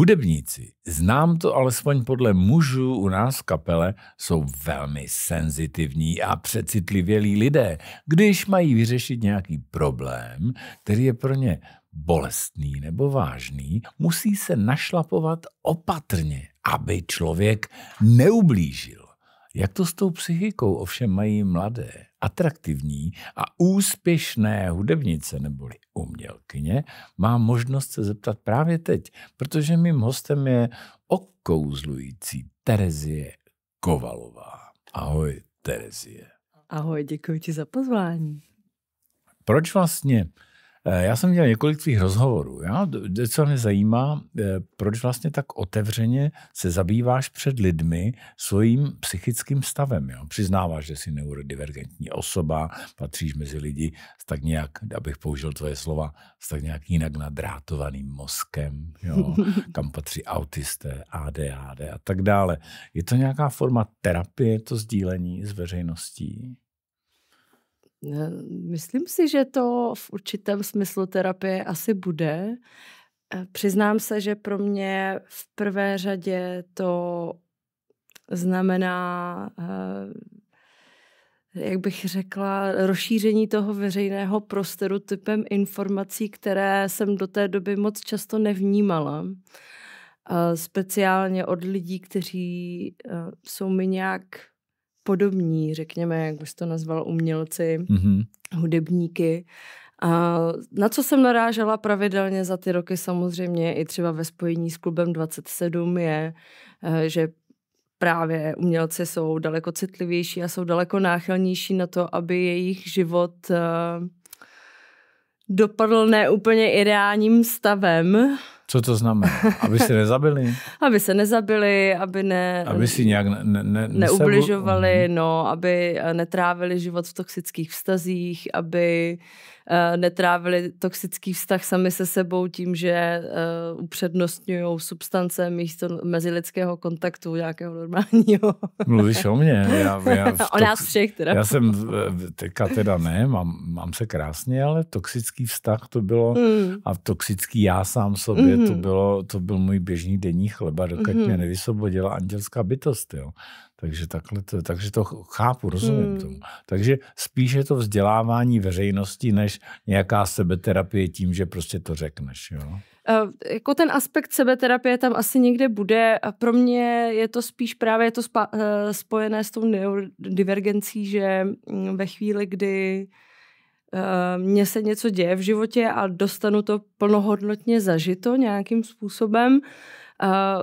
Hudebníci, znám to alespoň podle mužů u nás v kapele, jsou velmi senzitivní a přecitlivělí lidé, když mají vyřešit nějaký problém, který je pro ně bolestný nebo vážný, musí se našlapovat opatrně, aby člověk neublížil. Jak to s tou psychikou ovšem mají mladé? atraktivní a úspěšné hudebnice neboli umělkyně má možnost se zeptat právě teď, protože mým hostem je okouzlující Terezie Kovalová. Ahoj, Terezie. Ahoj, děkuji ti za pozvání. Proč vlastně Eh, já jsem dělal několik tvých rozhovorů. Já, co mě zajímá, eh, proč vlastně tak otevřeně se zabýváš před lidmi svým psychickým stavem. Jo? Přiznáváš, že jsi neurodivergentní osoba, patříš mezi lidi s tak nějak, abych použil tvoje slova, s tak nějak jinak nadrátovaným mozkem, jo? kam patří autisté, ADHD a tak dále. Je to nějaká forma terapie, to sdílení s veřejností? Myslím si, že to v určitém smyslu terapie asi bude. E, přiznám se, že pro mě v prvé řadě to znamená, e, jak bych řekla, rozšíření toho veřejného prostoru typem informací, které jsem do té doby moc často nevnímala. E, speciálně od lidí, kteří jsou mi nějak podobní, řekněme, jak bys to nazval, umělci, mm-hmm. hudebníky. A na co jsem narážela pravidelně za ty roky samozřejmě i třeba ve spojení s klubem 27 je, eh, že právě umělci jsou daleko citlivější a jsou daleko náchylnější na to, aby jejich život eh, dopadl neúplně ideálním stavem, co to znamená? Aby se nezabili? aby se nezabili, aby ne... Aby si nějak ne, ne, ne, neubližovali, mhm. no, aby eh, netrávili život v toxických vztazích, aby Eh, netrávili toxický vztah sami se sebou tím, že uh, eh, upřednostňují substance místo mezilidského kontaktu nějakého normálního. Mluvíš o mně. Já, já o nás všech teda. Já jsem, teďka teda ne, mám, mám se krásně, ale toxický vztah to bylo mm. a toxický já sám sobě, mm. to, mhm. bylo, to byl můj běžný denní chleba, dokud mm. mě nevysvobodila andělská bytost. Jo. Takže, takhle to, takže to chápu, rozumím hmm. tomu. Takže spíš je to vzdělávání veřejnosti, než nějaká sebeterapie tím, že prostě to řekneš. Jo? Eh, jako ten aspekt sebeterapie tam asi někde bude. A pro mě je to spíš právě to spa, eh, spojené s tou neurodivergencí, že mm, ve chvíli, kdy eh, mně se něco děje v životě a dostanu to plnohodnotně zažito nějakým způsobem,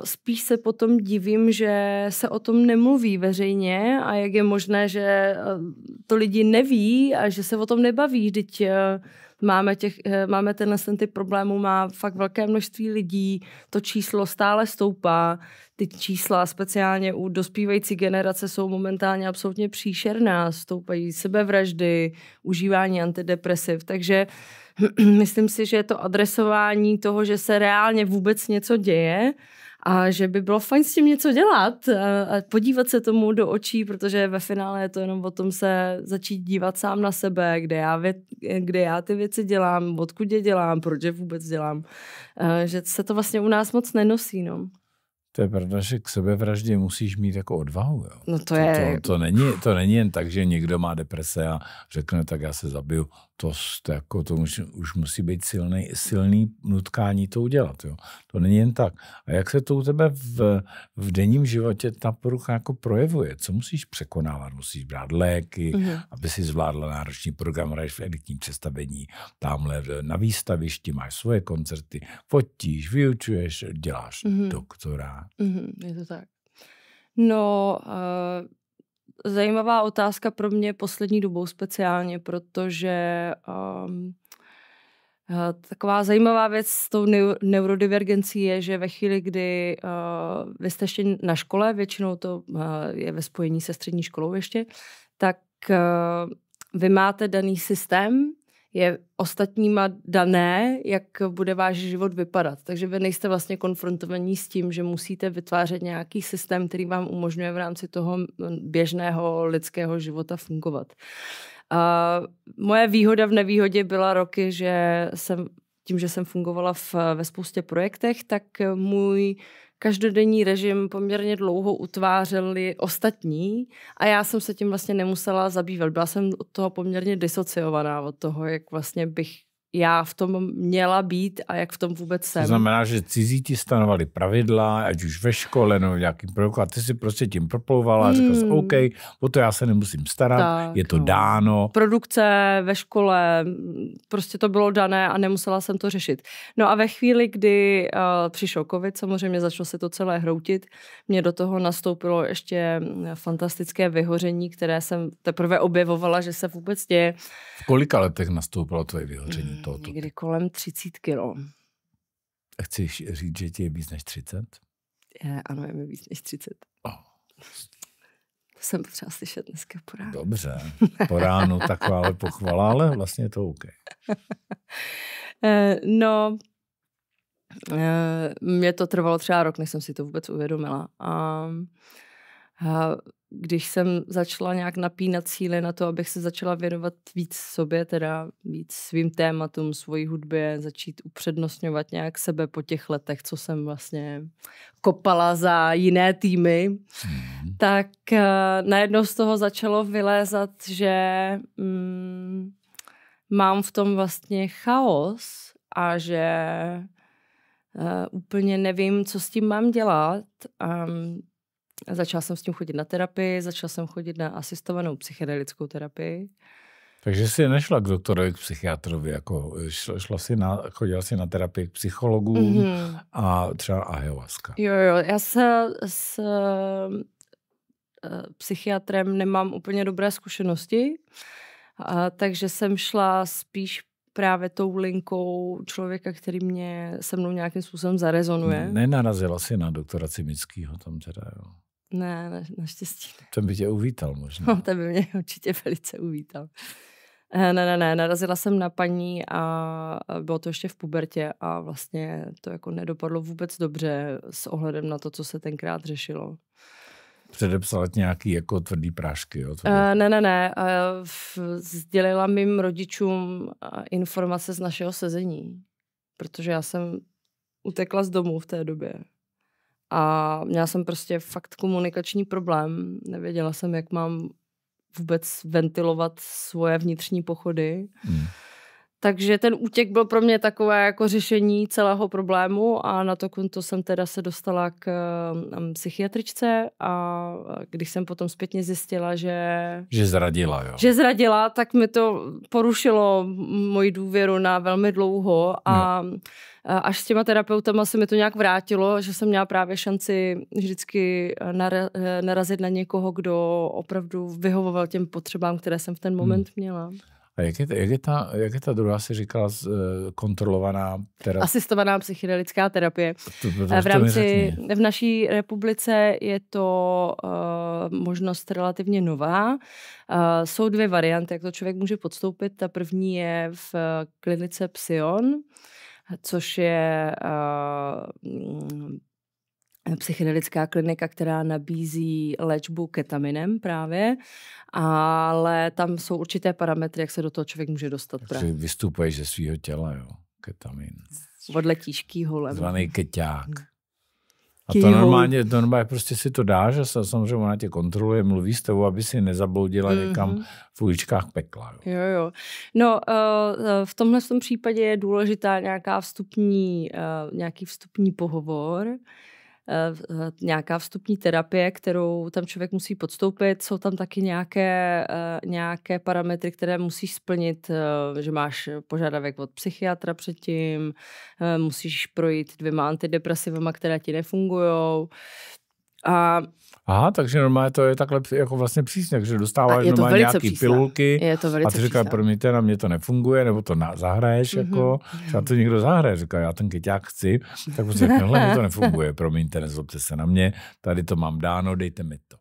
Spíš se potom divím, že se o tom nemluví veřejně a jak je možné, že eh, to lidi neví a že se o tom nebaví. Vždyť eh, máme, těch, eh, máme tenhle ten typ problémů, má fakt velké množství lidí, to číslo stále stoupá, ty čísla speciálně u dospívající generace jsou momentálně absolutně příšerná, stoupají sebevraždy, užívání antidepresiv, takže myslím si, že to adresování toho, že se reálně vůbec něco děje, a že by bylo fajn s tím něco dělat a, podívat se tomu do očí, protože ve finále je to jenom o tom se začít dívat sám na sebe, kde já, vě, kde já ty věci dělám, odkud je dělám, proč je vůbec dělám. A, že se to vlastně u nás moc nenosí. No. To je pravda, že k sebevraždě musíš mít jako odvahu. Jo? No to, je... to, to, to, není, to není jen tak, že někdo má deprese a řekne, tak já se zabiju to, to, jako, to už, už musí být silný, silný nutkání to udělat. Jo. To není jen tak. A jak se to u tebe v, v denním životě ta porucha jako projevuje? Co musíš překonávat? Musíš brát léky, mm-hmm. aby si zvládla náročný program, hraješ v elitním přestavení, tamhle na výstavišti máš svoje koncerty, fotíš, vyučuješ, děláš mm-hmm. doktora. Mm-hmm, je to tak. No, uh zajímavá otázka pro mě poslední dobou speciálně, protože um, eh, Taková zajímavá věc s tou neurodivergencí je, že ve chvíli, kdy uh, vy jste ještě na škole, většinou to uh, je ve spojení se střední školou ještě, tak uh, vy máte daný systém, je ostatníma dané, jak bude váš život vypadat. Takže vy nejste vlastně konfrontovaní s tím, že musíte vytvářet nějaký systém, který vám umožňuje v rámci toho běžného lidského života fungovat. A moje výhoda v nevýhodě byla roky, že jsem tím, že jsem fungovala v, ve spoustě projektech, tak můj každodenní režim poměrně dlouho utvářeli ostatní a já jsem se tím vlastně nemusela zabývat. Byla jsem od toho poměrně disociovaná, od toho, jak vlastně bych já v tom měla být a jak v tom vůbec jsem. To znamená, že cizí ti stanovali pravidla, ať už ve škole nebo v nějakým produktu, a ty si prostě tím proplouvala hmm. a řekla jsi, hmm. OK, o to já se nemusím starat, tak, je to no. dáno. Produkce ve škole, prostě to bylo dané a nemusela jsem to řešit. No a ve chvíli, kdy uh, přišel covid, samozřejmě začalo se to celé hroutit, mě do toho nastoupilo ještě mm, fantastické vyhoření, které jsem teprve objevovala, že se vůbec děje. V kolika letech nastoupilo tvoje vyhoření? to, to... Někdy kolem 30 kilo. Chci říct, že ti je víc než 30? Je, ano, je mi víc než 30. Oh. To jsem potřeba slyšet dneska po ránu. Dobře, po ránu takováhle pochvala, ale vlastně je to OK. Eh, no, eh, mě to trvalo třeba rok, než jsem si to vůbec uvědomila. A, a když jsem začala nějak napínat síly na to, abych se začala věnovat víc sobě, teda víc svým tématům, svoji hudbě, začít upřednostňovat nějak sebe po těch letech, co jsem vlastně kopala za jiné týmy, mhm. tak uh, najednou z toho začalo vylézat, že mm, mám v tom vlastně chaos a že uh, úplně nevím, co s tím mám dělat. Um, Začala jsem s tím chodit na terapii, začala jsem chodit na asistovanou psychedelickou terapii. Takže jsi nešla k doktorovi, k psychiatrovi, jako šla, šla si na, chodila si na terapii k psychologům mm-hmm. a třeba ayahuasca. Jo, jo, já se s eh, psychiatrem nemám úplně dobré zkušenosti, a, takže jsem šla spíš právě tou linkou člověka, který mě se mnou nějakým způsobem zarezonuje. Nenarazila si na doktora Cimického tam teda, jo. Ne, na, naštěstí ne. To by tě uvítal možná. No, to by mě určitě velice uvítal. Eh, ne, ne, ne, narazila jsem na paní a bylo to ještě v pubertě a vlastně to jako nedopadlo vůbec dobře s ohledem na to, co se tenkrát řešilo. Předepsala nějaký jako tvrdý prášky, jo? Tvrdý. Eh, ne, ne, ne. Eh, sdělila mým rodičům informace z našeho sezení, protože já jsem utekla z domu v té době. A měla jsem prostě fakt komunikační problém. Nevěděla jsem, jak mám vůbec ventilovat svoje vnitřní pochody. Hmm. Takže ten útěk byl pro mě takové jako řešení celého problému a na to konto jsem teda se dostala k psychiatričce a eh, když jsem potom zpětně zjistila, že... Že zradila, jo. Že zradila, tak mi to porušilo moji důvěru na velmi dlouho a no. až s těma terapeutama se mi to nějak vrátilo, že jsem měla právě šanci vždycky eh, narazit na někoho, kdo opravdu vyhovoval těm potřebám, které jsem v ten moment hmm. měla. A jak je, jak, je ta, jak je ta druhá, si říkala, eh, kontrolovaná terapie? Asistovaná psychedelická terapie. To, to, to v rámci, v naší republice je to uh, možnost relativně nová. Uh, jsou dvě varianty, jak to člověk může podstoupit. Ta první je v klinice Psion, což je uh, psychedelická klinika, která nabízí léčbu ketaminem právě, ale tam jsou určité parametry, jak se do toho člověk může dostat. Takže právě. vystupuješ ze svého těla, jo, ketamin. Odletíš holem. Zvaný no. keťák. Hmm. A to normálně, to normálně prostě si to dáš a samozřejmě ona tě kontroluje, mluví s tebou, aby si nezabloudila mm-hmm. někam v uličkách pekla. Jo, jo. jo. No, eh, eh, v tomhle v tom případě je důležitá nějaká vstupní, eh, nějaký vstupní pohovor, Eh, nějaká vstupní terapie, kterou tam člověk musí podstoupit. Jsou tam taky nějaké, eh, nějaké parametry, které musíš splnit, eh, že máš požadavek od psychiatra předtím, musíš projít dvěma antidepresivama, které ti nefungují. A Aha, takže normálně to je takhle jako vlastně přísně, že dostáváš normálně nějaký pilulky je to a ty říkáš, promiňte, na mě to nefunguje, nebo to na, zahraješ mm-hmm. jako, mhm. třeba to někdo zahraje, říká, já ten keťák chci, tak prostě tohle mi to nefunguje, promiňte, nezlobte se na mě, tady to mám dáno, dejte mi to.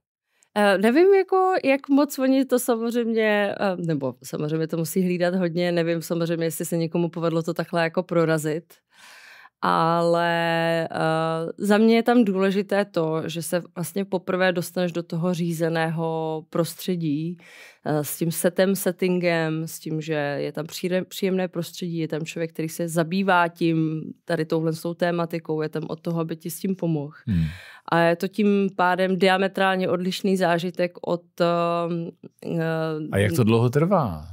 Uh, nevím, jako, jak moc oni to samozřejmě, uh, nebo samozřejmě to musí hlídat hodně, nevím samozřejmě, jestli se někomu povedlo to takhle jako prorazit, ale uh, za mě je tam důležité to, že se vlastně poprvé dostaneš do toho řízeného prostředí uh, s tím setem, settingem, s tím, že je tam příjemné prostředí, je tam člověk, který se zabývá tím, tady touhle s tou tématikou, je tam od toho, aby ti s tím pomohl. Hmm. A je to tím pádem diametrálně odlišný zážitek od... Uh, A jak to dlouho trvá?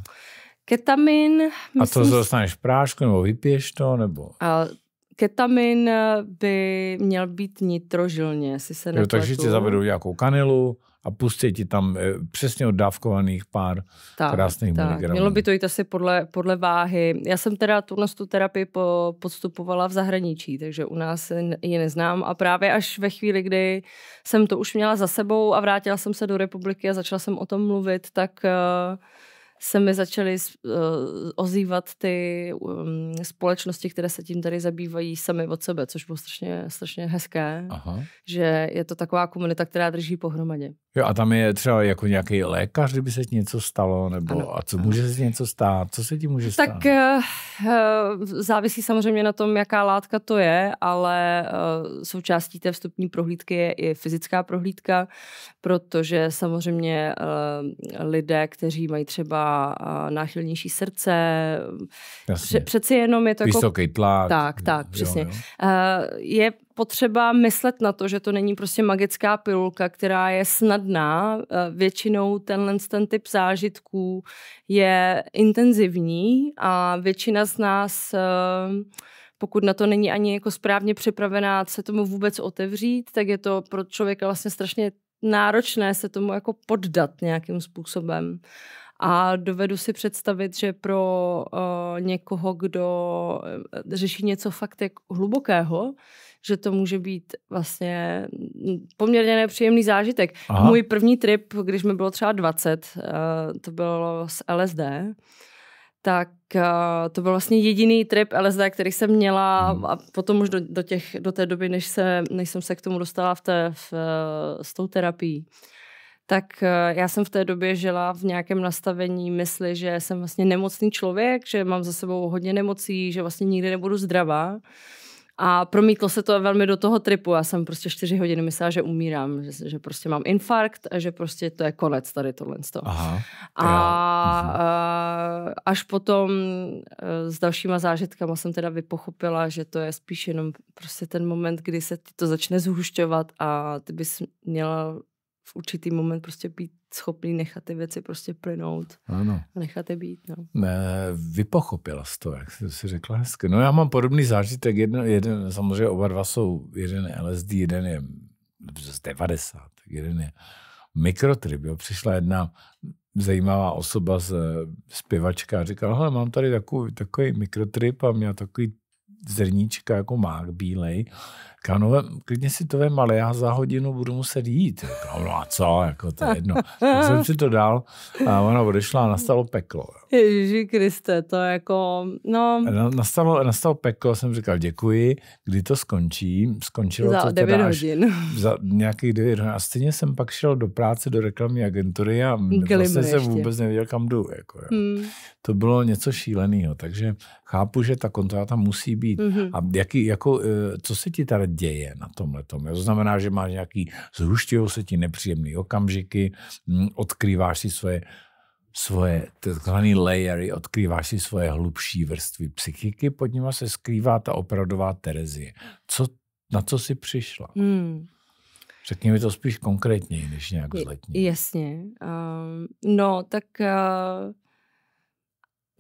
Ketamin. Myslím, a to dostaneš prášku nebo vypiješ to? Nebo? A ketamin eh, by měl být nitrožilně, jestli se nepletu. Jo, takže ti zavedou nějakou kanilu a pustí ti tam eh, přesně oddávkovaných pár tak, krásných tak. miligramů. Mělo by to jít asi podle, podle váhy. Já jsem teda tuhle tu terapii po, podstupovala v zahraničí, takže u nás ji neznám a právě až ve chvíli, kdy jsem to už měla za sebou a vrátila jsem se do republiky a začala jsem o tom mluvit, tak... Uh, se mi začaly uh, ozývat ty um, společnosti, které se tím tady zabývají sami od sebe, což bylo strašně, strašně hezké, Aha. že je to taková komunita, která drží pohromadě. Jo, a tam je třeba jako nějaký lékař, kdyby se ti něco stalo, nebo ano, a co ano. může se ti něco stát, co se ti může stát? Tak uh, eh, eh, závisí samozřejmě na tom, jaká látka to je, ale uh, součástí té vstupní prohlídky je i fyzická prohlídka, protože samozřejmě uh, lidé, kteří mají třeba náchylnější srdce. Jasně. Přeci jenom je to Vysoký jako... Vysoký tlak. Tak, tak, přesně. Jo, jo. Eh, je potřeba myslet na to, že to není prostě magická pilulka, která je snadná. Eh, většinou tenhle ten typ zážitků je intenzivní a většina z nás eh, pokud na to není ani jako správně připravená se tomu vůbec otevřít, tak je to pro člověka vlastně strašně náročné se tomu jako poddat nějakým způsobem. A dovedu si představit, že pro uh, někoho, kdo eh, řeší něco fakt jak hlubokého, že to může být vlastně poměrně nepříjemný zážitek. Aha. Můj první trip, když mi bylo třeba 20, uh, eh, to bylo s LSD, tak uh, to byl vlastně jediný trip LSD, který jsem měla hmm. a potom už do, do, těch, do té doby, než, se, než jsem se k tomu dostala v té, v, s tou terapií tak eh, já jsem v té době žila v nějakém nastavení mysli, že jsem vlastně nemocný člověk, že mám za sebou hodně nemocí, že vlastně nikdy nebudu zdravá. A promítlo se to velmi do toho tripu. Já jsem prostě čtyři hodiny myslela, že umírám, že, že prostě mám infarkt a že prostě to je konec tady tohle. Aha, a, a eh, mhm. až potom eh, s dalšíma zážitkama jsem teda vypochopila, že to je spíš jenom prostě ten moment, kdy se ti to začne zhušťovat a ty bys měla v určitý moment prostě být schopný nechat ty věci prostě plynout ano. a nechat je být. No. Ne, vypochopila jsi to, jak jsi, jsi řekla hezky. No já mám podobný zážitek, jedno, jeden, samozřejmě oba dva jsou, jeden je LSD, jeden je z 90, jeden je mikrotrip. Jo. Přišla jedna zajímavá osoba z e, zpěvačka a říkala, hele, mám tady takový, takový mikrotrip a měl takový zrníčka jako mák bílej. Říkám, no, klidně si to vem, ale já za hodinu budu muset jít. Říkám, jako, no a co, jako to je jedno. Tak jsem si to dal a ona odešla a nastalo peklo. Ježíši Kriste, to jako, no... Nastalo, nastalo peklo, jsem říkal, děkuji, kdy to skončí. Skončilo za to 9 teda hodin. Až za nějakých 9 hodin. A stejně jsem pak šel do práce do reklamní agentury a vlastně ještě. jsem vůbec nevěděl, kam jdu. Jako, jo. Hmm. To bylo něco šíleného, takže chápu, že ta kontrola tam musí být. Mm-hmm. A jaký, jako, eh, co se ti tady děje na tomhle tom? To znamená, že máš nějaký, zhušťují se ti nepříjemné okamžiky, hm, odkrýváš si svoje svoje takzvané layery, odkrýváš si svoje hlubší vrstvy psychiky, pod nimi se skrývá ta opravdová Terezie. Co, na co jsi přišla? Hmm. Řekni mi to spíš konkrétně, než nějak zletní. Jasně. Uh, no, tak uh,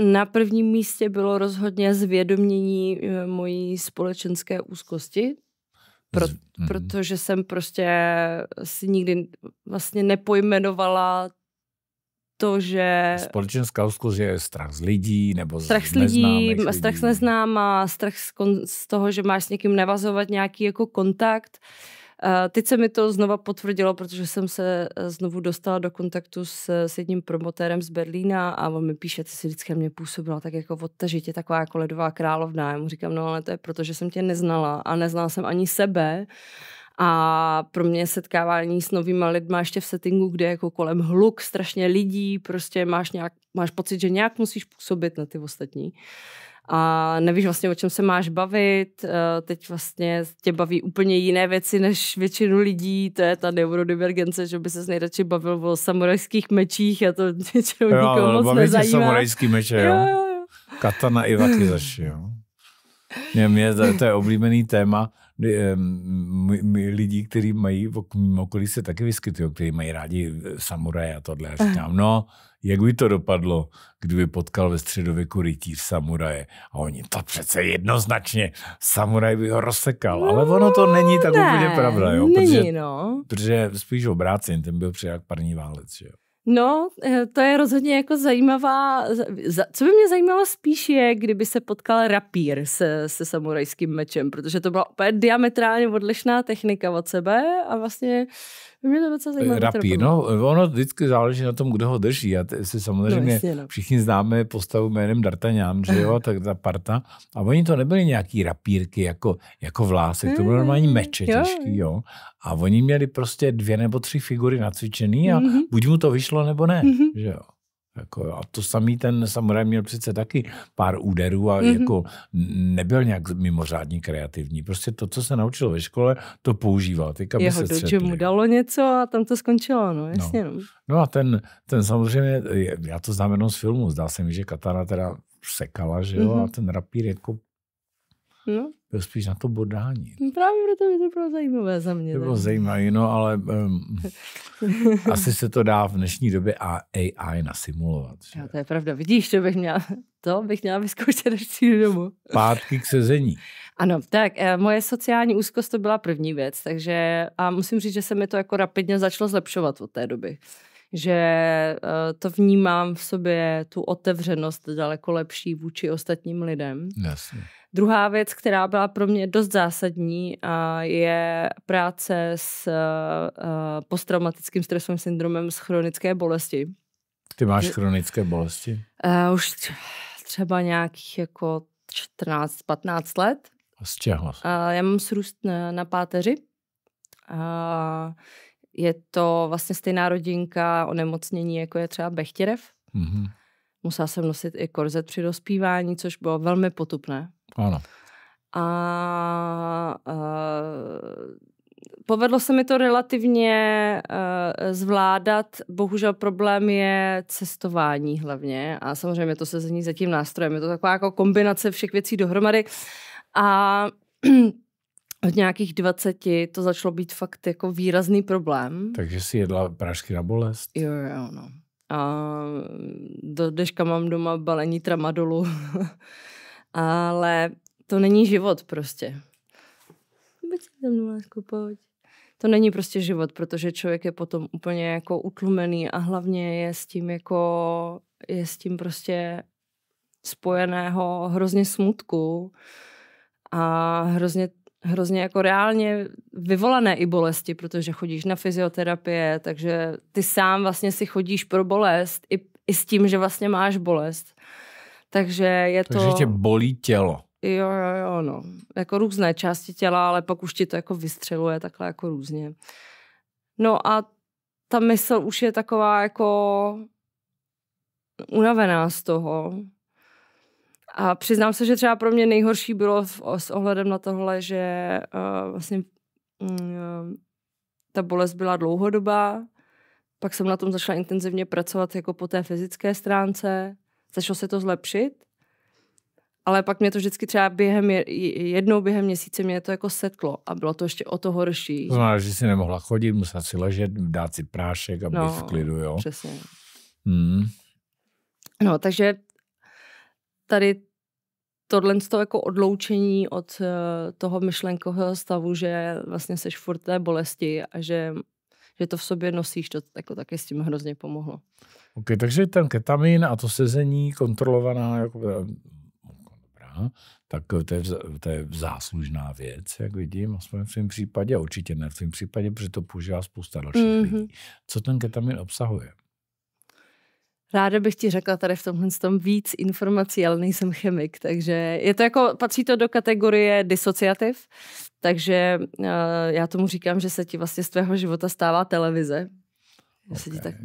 na prvním místě bylo rozhodně zvědomění eh, mojí společenské úzkosti, pro, mhm. protože jsem prostě si nikdy vlastně nepojmenovala to, že... Společenská úzkost je strach z lidí, nebo strach z lidí, lidí. strach z neznáma, strach z, kon, z toho, že máš s někým navazovat nějaký jako kontakt. Uh, Eh, teď se mi to znova potvrdilo, protože jsem se eh, znovu dostala do kontaktu s, s jedním promotérem z Berlína a on mi píše, ty si vždycky mě působila tak jako odtažitě taková jako ledová královna. Já mu říkám, no ale to je proto, že jsem tě neznala a neznala jsem ani sebe. A pro mě setkávání s novýma lidma ještě v settingu, kde je jako kolem hluk strašně lidí, prostě máš, nějak, máš pocit, že nějak musíš působit na ty ostatní. Uh, a nevíš vlastně, o čem se máš bavit, eh, teď vlastně tě baví úplně jiné věci než většinu lidí, to je ta neurodivergence, že by ses nejradši bavil o samurajských mečích a to většinou nikomu moc nezajímá. Jo, samurajský meče, jo. jo, jo. Katana Iwakizashi, jo. Mě, mě to, to je oblíbený téma my, my lidi, kteří mají v okolí se taky vyskytují, kteří mají rádi eh, samuraje a tohle. A říkám, no, jak by to dopadlo, kdyby potkal ve středověku rytíř samuraje. A oni to přece jednoznačně, samuraj by ho rozsekal. No, Ale ono to není tak ne, úplně pravda, jo? Není, protože, no. protože spíš obrácen, ten byl přijak parní válec, jo? No, eh, to je rozhodně jako zajímavá, co by mě zajímalo spíš je, kdyby se potkal rapír se, se samurajským mečem, protože to byla opět diametrálně odlišná technika od sebe a vlastně mě to docela zajímá. Rapí, no, ono vždycky záleží na tom, kdo ho drží. A si samozřejmě no, jestli, no. všichni známe postavu jménem D'Artagnan, že jo, tak ta parta. A oni to nebyli nějaký rapírky jako, jako vlásek, to byly mm, normální meče jo. těžký, jo. A oni měli prostě dvě nebo tři figury nacvičený a mm-hmm. buď mu to vyšlo, nebo ne, mm-hmm. že jo. Jako, a to samý ten samuraj měl přece taky pár úderů a mm-hmm. jako nebyl nějak mimořádně kreativní. Prostě to, co se naučil ve škole, to používal. Teď, aby Jeho se mu dalo něco a tam to skončilo, no, no. jasně. No, no. no a ten, ten samozřejmě, já to znám jenom z filmu, zdá se mi, že Katana teda sekala, že jo, mm-hmm. a mhm. ten rapír jako No. Byl spíš na to bodání. No právě proto by to bylo zajímavé za mě. To bylo zajímavé, no ale um, asi se to dá v dnešní době a AI nasimulovat. Že? Jo, to je pravda. Vidíš, to bych měla, to bych měla vyzkoušet, až přijdu domů. Pátky k sezení. Ano, tak eh, moje sociální úzkost to byla první věc, takže a musím říct, že se mi to jako rapidně začalo zlepšovat od té doby že eh, to vnímám v sobě, tu otevřenost daleko lepší vůči ostatním lidem. Jasně. Druhá věc, která byla pro mě dost zásadní, je práce s eh, posttraumatickým stresovým syndromem z chronické bolesti. Ty máš chronické bolesti? Eh, už třeba nějakých jako 14-15 let. A z čeho? já mám srůst na, na páteři. je to vlastně stejná rodinka onemocnění, jako je třeba Bechtěrev. Mm-hmm. Musela jsem nosit i korzet při dospívání, což bylo velmi potupné. Ano. A, a povedlo se mi to relativně a, e, zvládat. Bohužel problém je cestování hlavně a samozřejmě to se zní za tím nástrojem. Je to taková jako kombinace všech věcí dohromady a od nějakých 20 to začalo být fakt jako výrazný problém. Takže si jedla prášky na bolest? Jo, jo, no. A do deška mám doma balení tramadolu. Ale to není život prostě. Vůbec se mnou, lásku, pojď. To není prostě život, protože člověk je potom úplně jako utlumený a hlavně je s tím jako, je s tím prostě spojeného hrozně smutku a hrozně hrozně jako reálně vyvolané i bolesti, protože chodíš na fyzioterapie, takže ty sám vlastně si chodíš pro bolest i, i s tím, že vlastně máš bolest. Takže je to... Takže tě bolí tělo. Jo, jo, jo, no. Jako různé části těla, ale pak už ti to jako vystřeluje takhle jako různě. No a ta mysl už je taková jako unavená z toho. A přiznám se, že třeba pro mě nejhorší bylo v, s ohledem na tohle, že uh, vlastně uh, ta bolest byla dlouhodobá, pak jsem na tom začala intenzivně pracovat jako po té fyzické stránce Začalo se to zlepšit, ale pak mě to vždycky třeba během, jednou během měsíce mě to jako setlo a bylo to ještě o to horší. To znamená, že si nemohla chodit, musela si ležet, dát si prášek a no, být v klidu, jo? přesně. Hmm. No, takže tady tohle toho jako odloučení od eh, toho myšlenkového stavu, že vlastně seš furt té bolesti a že, že to v sobě nosíš, to jako taky s tím hrozně pomohlo. OK, takže ten ketamin a to sezení kontrolovaná, jako, eh, dobrá, tak eh, to je, to je záslužná věc, jak vidím, aspoň v tom případě, určitě ne v tom případě, protože to používá spousta dalších mm-hmm. lidí. Mhm. Co ten ketamin obsahuje? Ráda bych ti řekla tady v tomhle tom víc informací, ale nejsem chemik, takže je to jako, patří to do kategorie disociativ, takže uh, já tomu říkám, že se ti vlastně z tvého života stává televize. Okay. Se ti tak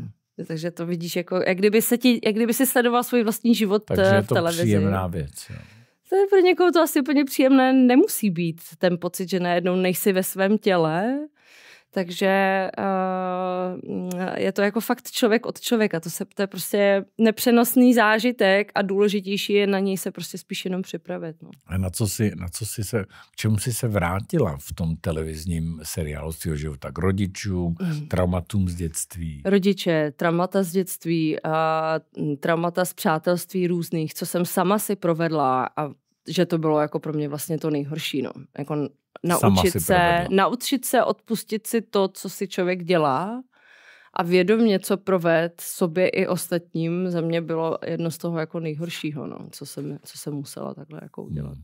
takže to vidíš jako, jak kdyby, se ti, jak kdyby si sledoval svůj vlastní život eh, Takže v je to je příjemná věc. Jo. To je pro někoho to asi úplně příjemné nemusí být, ten pocit, že najednou nejsi ve svém těle. Takže eh, je to jako fakt člověk od člověka, to, se, to je prostě nepřenosný zážitek a důležitější je na něj se prostě spíš jenom připravit. No. A na co, si, na co si se, k čemu si se vrátila v tom televizním seriálu svého života? K rodičům, mm. traumatům z dětství? Rodiče, traumata z dětství, a mm, traumata z přátelství různých, co jsem sama si provedla a že to bylo jako pro mě vlastně to nejhorší, no. Jako naučit se, naučit se odpustit si to, co si člověk dělá a vědomě co proved sobě i ostatním, za mě bylo jedno z toho jako nejhoršího, no, co, jsem, co jsem musela takhle jako hmm. udělat.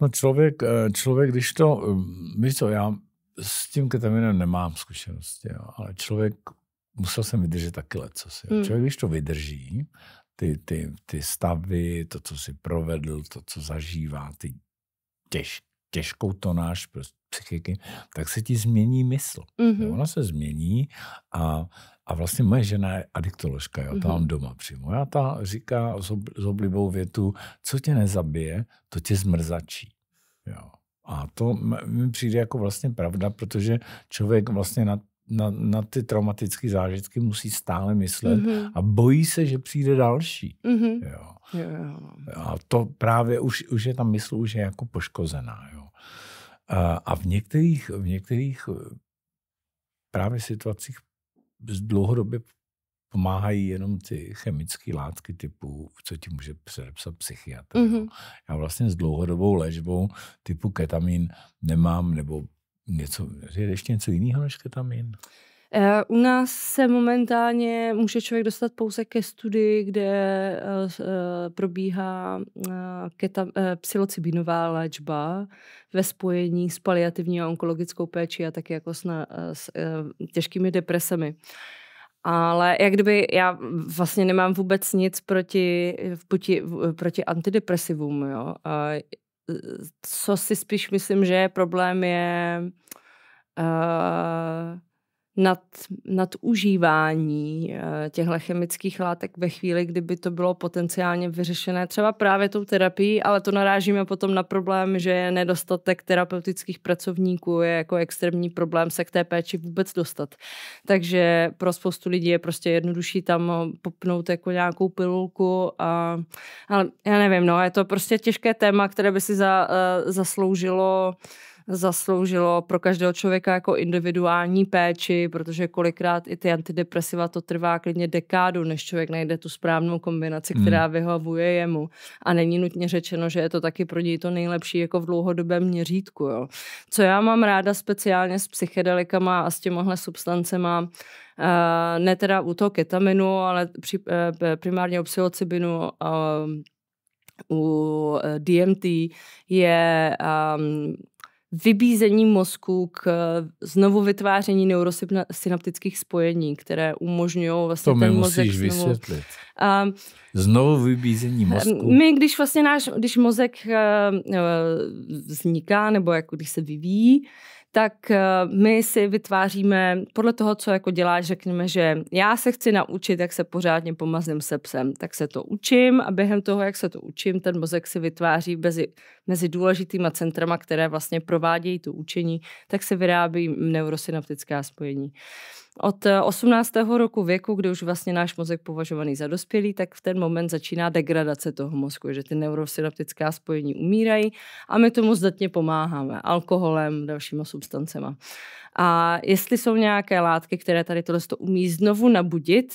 No člověk, eh, člověk když to, mm, víš co, já s tím ketaminem nemám zkušenosti, jo, ale člověk musel jsem vydržet taky si. Hmm. Člověk, když to vydrží, ty, ty, ty stavy, to, co si provedl, to, co zažívá, ty těžké těžkou tonáž psychiky, tak se ti změní mysl. Mm-hmm. Ona se změní a, a vlastně moje žena je adiktoložka, já mm-hmm. doma přímo. Já ta říká s oblibou větu, co tě nezabije, to tě zmrzačí. Jo. A to mi přijde jako vlastně pravda, protože člověk vlastně na na, na ty traumatické zážitky musí stále myslet mm-hmm. a bojí se, že přijde další. Mm-hmm. Jo. Jo, jo. No. A to právě už, už je ta mysl už je jako poškozená. Jo. A v některých, v některých eh, právě situacích dlouhodobě pomáhají jenom ty chemické látky typu, co ti může předepsat psychiatr. Mm-hmm. Já vlastně s dlouhodobou léčbou typu ketamin nemám, nebo něco, je ještě něco jiného než ketamin? Eh, u nás se momentálně může člověk dostat pouze ke studii, kde eh, eh, probíhá keta, léčba ve spojení s paliativní a onkologickou péči a taky jako s, na, s těžkými depresemi. Ale jak kdyby já vlastně nemám vůbec nic proti, proti, proti antidepresivům. Jo? A co si spíš myslím, že problém je... Uh, nad, nad užívání eh, těchto chemických látek ve chvíli, kdyby to bylo potenciálně vyřešené třeba právě tou terapií, ale to narážíme potom na problém, že nedostatek terapeutických pracovníků, je jako extrémní problém se k té péči vůbec dostat. Takže pro spoustu lidí je prostě jednodušší tam popnout jako nějakou pilulku, a, ale já nevím, no, je to prostě těžké téma, které by si za, eh, zasloužilo zasloužilo pro každého člověka jako individuální péči, protože kolikrát i ty antidepresiva to trvá klidně dekádu, než člověk najde tu správnou kombinaci, hmm. která hmm. vyhovuje jemu. A není nutně řečeno, že je to taky pro něj to nejlepší jako v dlouhodobém měřítku. Jo. Co já mám ráda speciálně s psychedelikama a s těmahle substancema, Uh, ne teda u toho ketaminu, ale při, uh, primárně u psilocybinu, uh, u DMT je um, vybízení mozku k eh, znovu vytváření neurosynaptických spojení, které umožňují vlastně to ten mozek musíš znovu... vysvětlit. znovu vybízení eh, mozku. My, když vlastně náš, když mozek eh, vzniká, nebo jako když se vyvíjí, tak eh, my si vytváříme podle toho, co jako děláš, řekněme, že já se chci naučit, jak se pořádně pomazím se psem, tak se to učím a během toho, jak se to učím, ten mozek si vytváří mezi, mezi důležitýma centrama, které vlastně provádějí tu učení, tak se vyrábí neurosynaptická spojení. Od 18. Eh, roku věku, kdy už vlastně náš mozek považovaný za dospělý, tak v ten moment začíná degradace toho mozku, že ty neurosynaptická spojení umírají a my tomu zdatně pomáháme alkoholem, dalšíma substancema. A jestli jsou nějaké látky, které tady tohle umí znovu nabudit,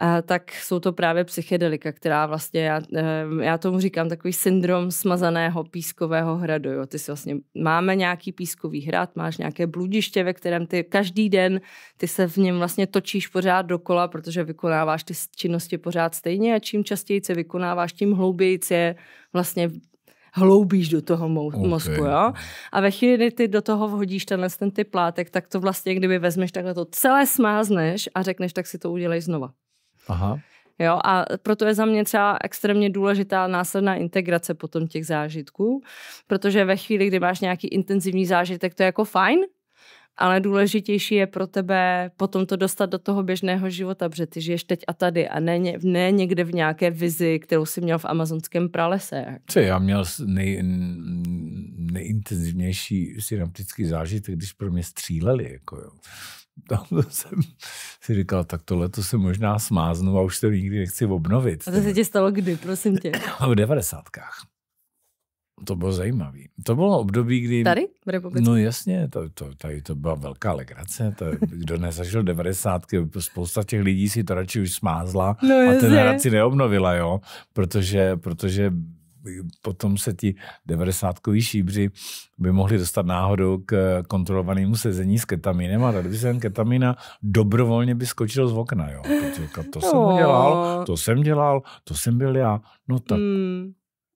a tak jsou to právě psychedelika, která vlastně, já, eh, já tomu říkám takový syndrom smazaného pískového hradu. Jo. Ty si vlastně, máme nějaký pískový hrad, máš nějaké bludiště, ve kterém ty každý den, ty se v něm vlastně točíš pořád dokola, protože vykonáváš ty činnosti pořád stejně a čím častěji se vykonáváš, tím hlouběji je vlastně hloubíš do toho mo- okay. mozku, jo? A ve chvíli, kdy ty do toho vhodíš tenhle ten typ látek, tak to vlastně, kdyby vezmeš takhle to celé smázneš a řekneš, tak si to udělej znova. Aha. Jo, a proto je za mě třeba extrémně důležitá následná integrace potom těch zážitků, protože ve chvíli, kdy máš nějaký intenzivní zážitek, to je jako fajn, ale důležitější je pro tebe potom to dostat do toho běžného života, protože ty žiješ teď a tady a ne, ne někde v nějaké vizi, kterou jsi měl v amazonském pralese. Co já měl nej, nejintenzivnější synaptický zážitek, když pro mě stříleli. Jako jo tam jsem si říkal, tak tohle to se možná smáznu a už to nikdy nechci obnovit. A to se ti stalo kdy, prosím tě? V devadesátkách. To bylo zajímavé. To bylo období, kdy... Tady? V republice? No jasně, to, to, tady to byla velká legrace. To, kdo nezažil devadesátky, spousta těch lidí si to radši už smázla no a ten hrad si neobnovila, jo. Protože, protože potom se ti 90 šíbři by mohli dostat náhodou k kontrolovanému sezení s ketaminem a dali by se ketamina, dobrovolně by skočil z okna. Jo. Říkal, to jsem oh. dělal, to jsem dělal, to jsem byl já. No tak, mm.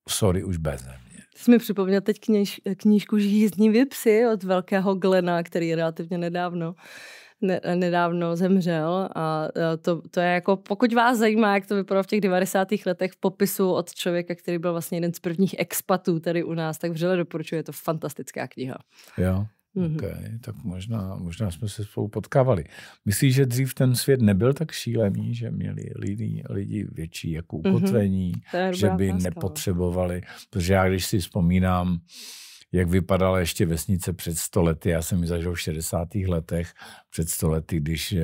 sorry, už bez mě. Jsi mi připomněl teď kniž, knížku Žízní vypsy od velkého Glena, který je relativně nedávno nedávno zemřel a e, to, to je jako, pokud vás zajímá, jak to vypadalo v těch 90. letech v popisu od člověka, který byl vlastně jeden z prvních expatů tady u nás, tak vřele doporučuji, je to fantastická kniha. Jo, mm-hmm. okay, tak možná, možná jsme se spolu potkávali. Myslíš, že dřív ten svět nebyl tak šílený, že měli lidi, lidi větší jako mhm. ukotvení, mm-hmm. že by otázka, no. nepotřebovali, protože já když si vzpomínám, jak vypadala ještě vesnice před stolety. Já jsem ji zažil v 60. letech, před stolety, když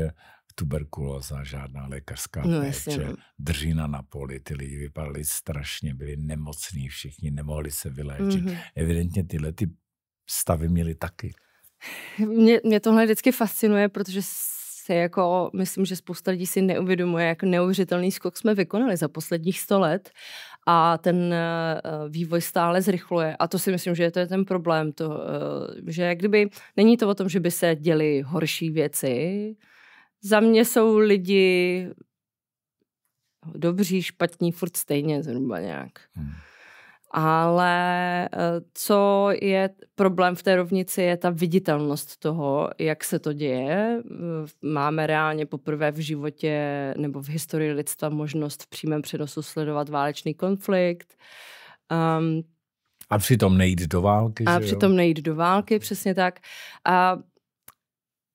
tuberkulóza, žádná lékařská no, péče, no. držina na poli, ty lidi vypadali strašně, byli nemocní všichni, nemohli se vyléčit. Mm-hmm. Evidentně tyhle ty stavy měly taky. Mě, mě tohle vždycky fascinuje, protože se jako, myslím, že spousta lidí si neuvědomuje, jak neuvěřitelný skok jsme vykonali za posledních sto let. Uh, a ten eh, vývoj stále zrychluje. A to si myslím, že to je ten problém, to, eh, že jak kdyby není to o tom, že by se děly horší věci. Za mě jsou lidi dobří, špatní, furt stejně zhruba nějak. Hmm. Ale eh, co je problém v té rovnici, je ta viditelnost toho, jak se to děje. Eh, máme reálně poprvé v životě nebo v historii lidstva možnost v přímém přenosu sledovat válečný konflikt. Um, a přitom nejít do války. A že přitom nejít do války, přesně tak. A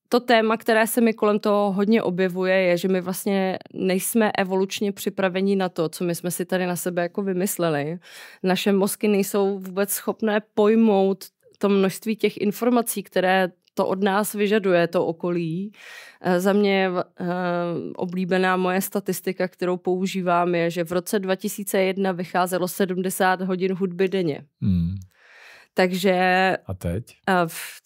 to téma, které se mi kolem toho hodně objevuje, je, že my vlastně nejsme evolučně připraveni na to, co my jsme si tady na sebe jako vymysleli. Naše mozky nejsou vůbec schopné pojmout to množství těch informací, které to od nás vyžaduje, to okolí. Eh, za mě je eh, oblíbená moje statistika, kterou používám, je, že v roce 2001 vycházelo 70 hodin hudby denně. Hmm. Takže... A teď? v,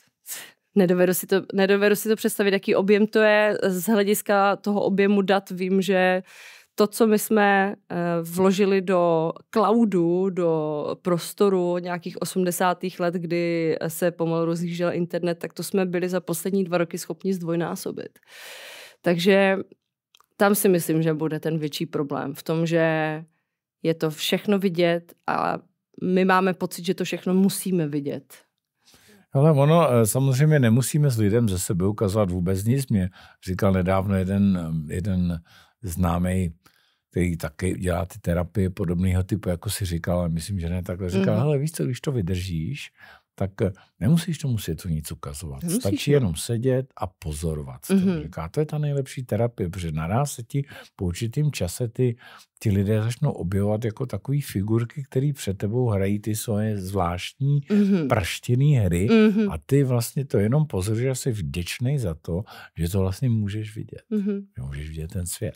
Nedovedu si, to, nedovedu si to představit, jaký objem to je. Z hlediska toho objemu dat vím, že to, co my jsme eh, vložili do cloudu, do prostoru nějakých 80. let, kdy se pomalu rozjížděl internet, tak to jsme byli za poslední dva roky schopni zdvojnásobit. Takže tam si myslím, že bude ten větší problém v tom, že je to všechno vidět a my máme pocit, že to všechno musíme vidět. Ale ono, eh, samozřejmě nemusíme s lidem ze sebe ukazovat vůbec nic. Mě říkal nedávno jeden, eh, jeden známý, který taky dělá ty terapie podobného typu, jako si říkal, ale myslím, že ne takhle. Říkal, mm. hele, víš co, když to vydržíš tak eh, nemusíš tomu světu nic ukazovat. Nemusíš Stačí ne? jenom sedět a pozorovat. Mm-hmm. Říká, to je ta nejlepší terapie, protože naraz se ti po určitým čase ty, ti lidé začnou objevovat jako takové figurky, které před tebou hrají ty svoje zvláštní mm-hmm. praštěné hry mm-hmm. a ty vlastně to jenom pozoruješ a jsi vděčný za to, že to vlastně můžeš vidět. Mm-hmm. Že můžeš vidět ten svět.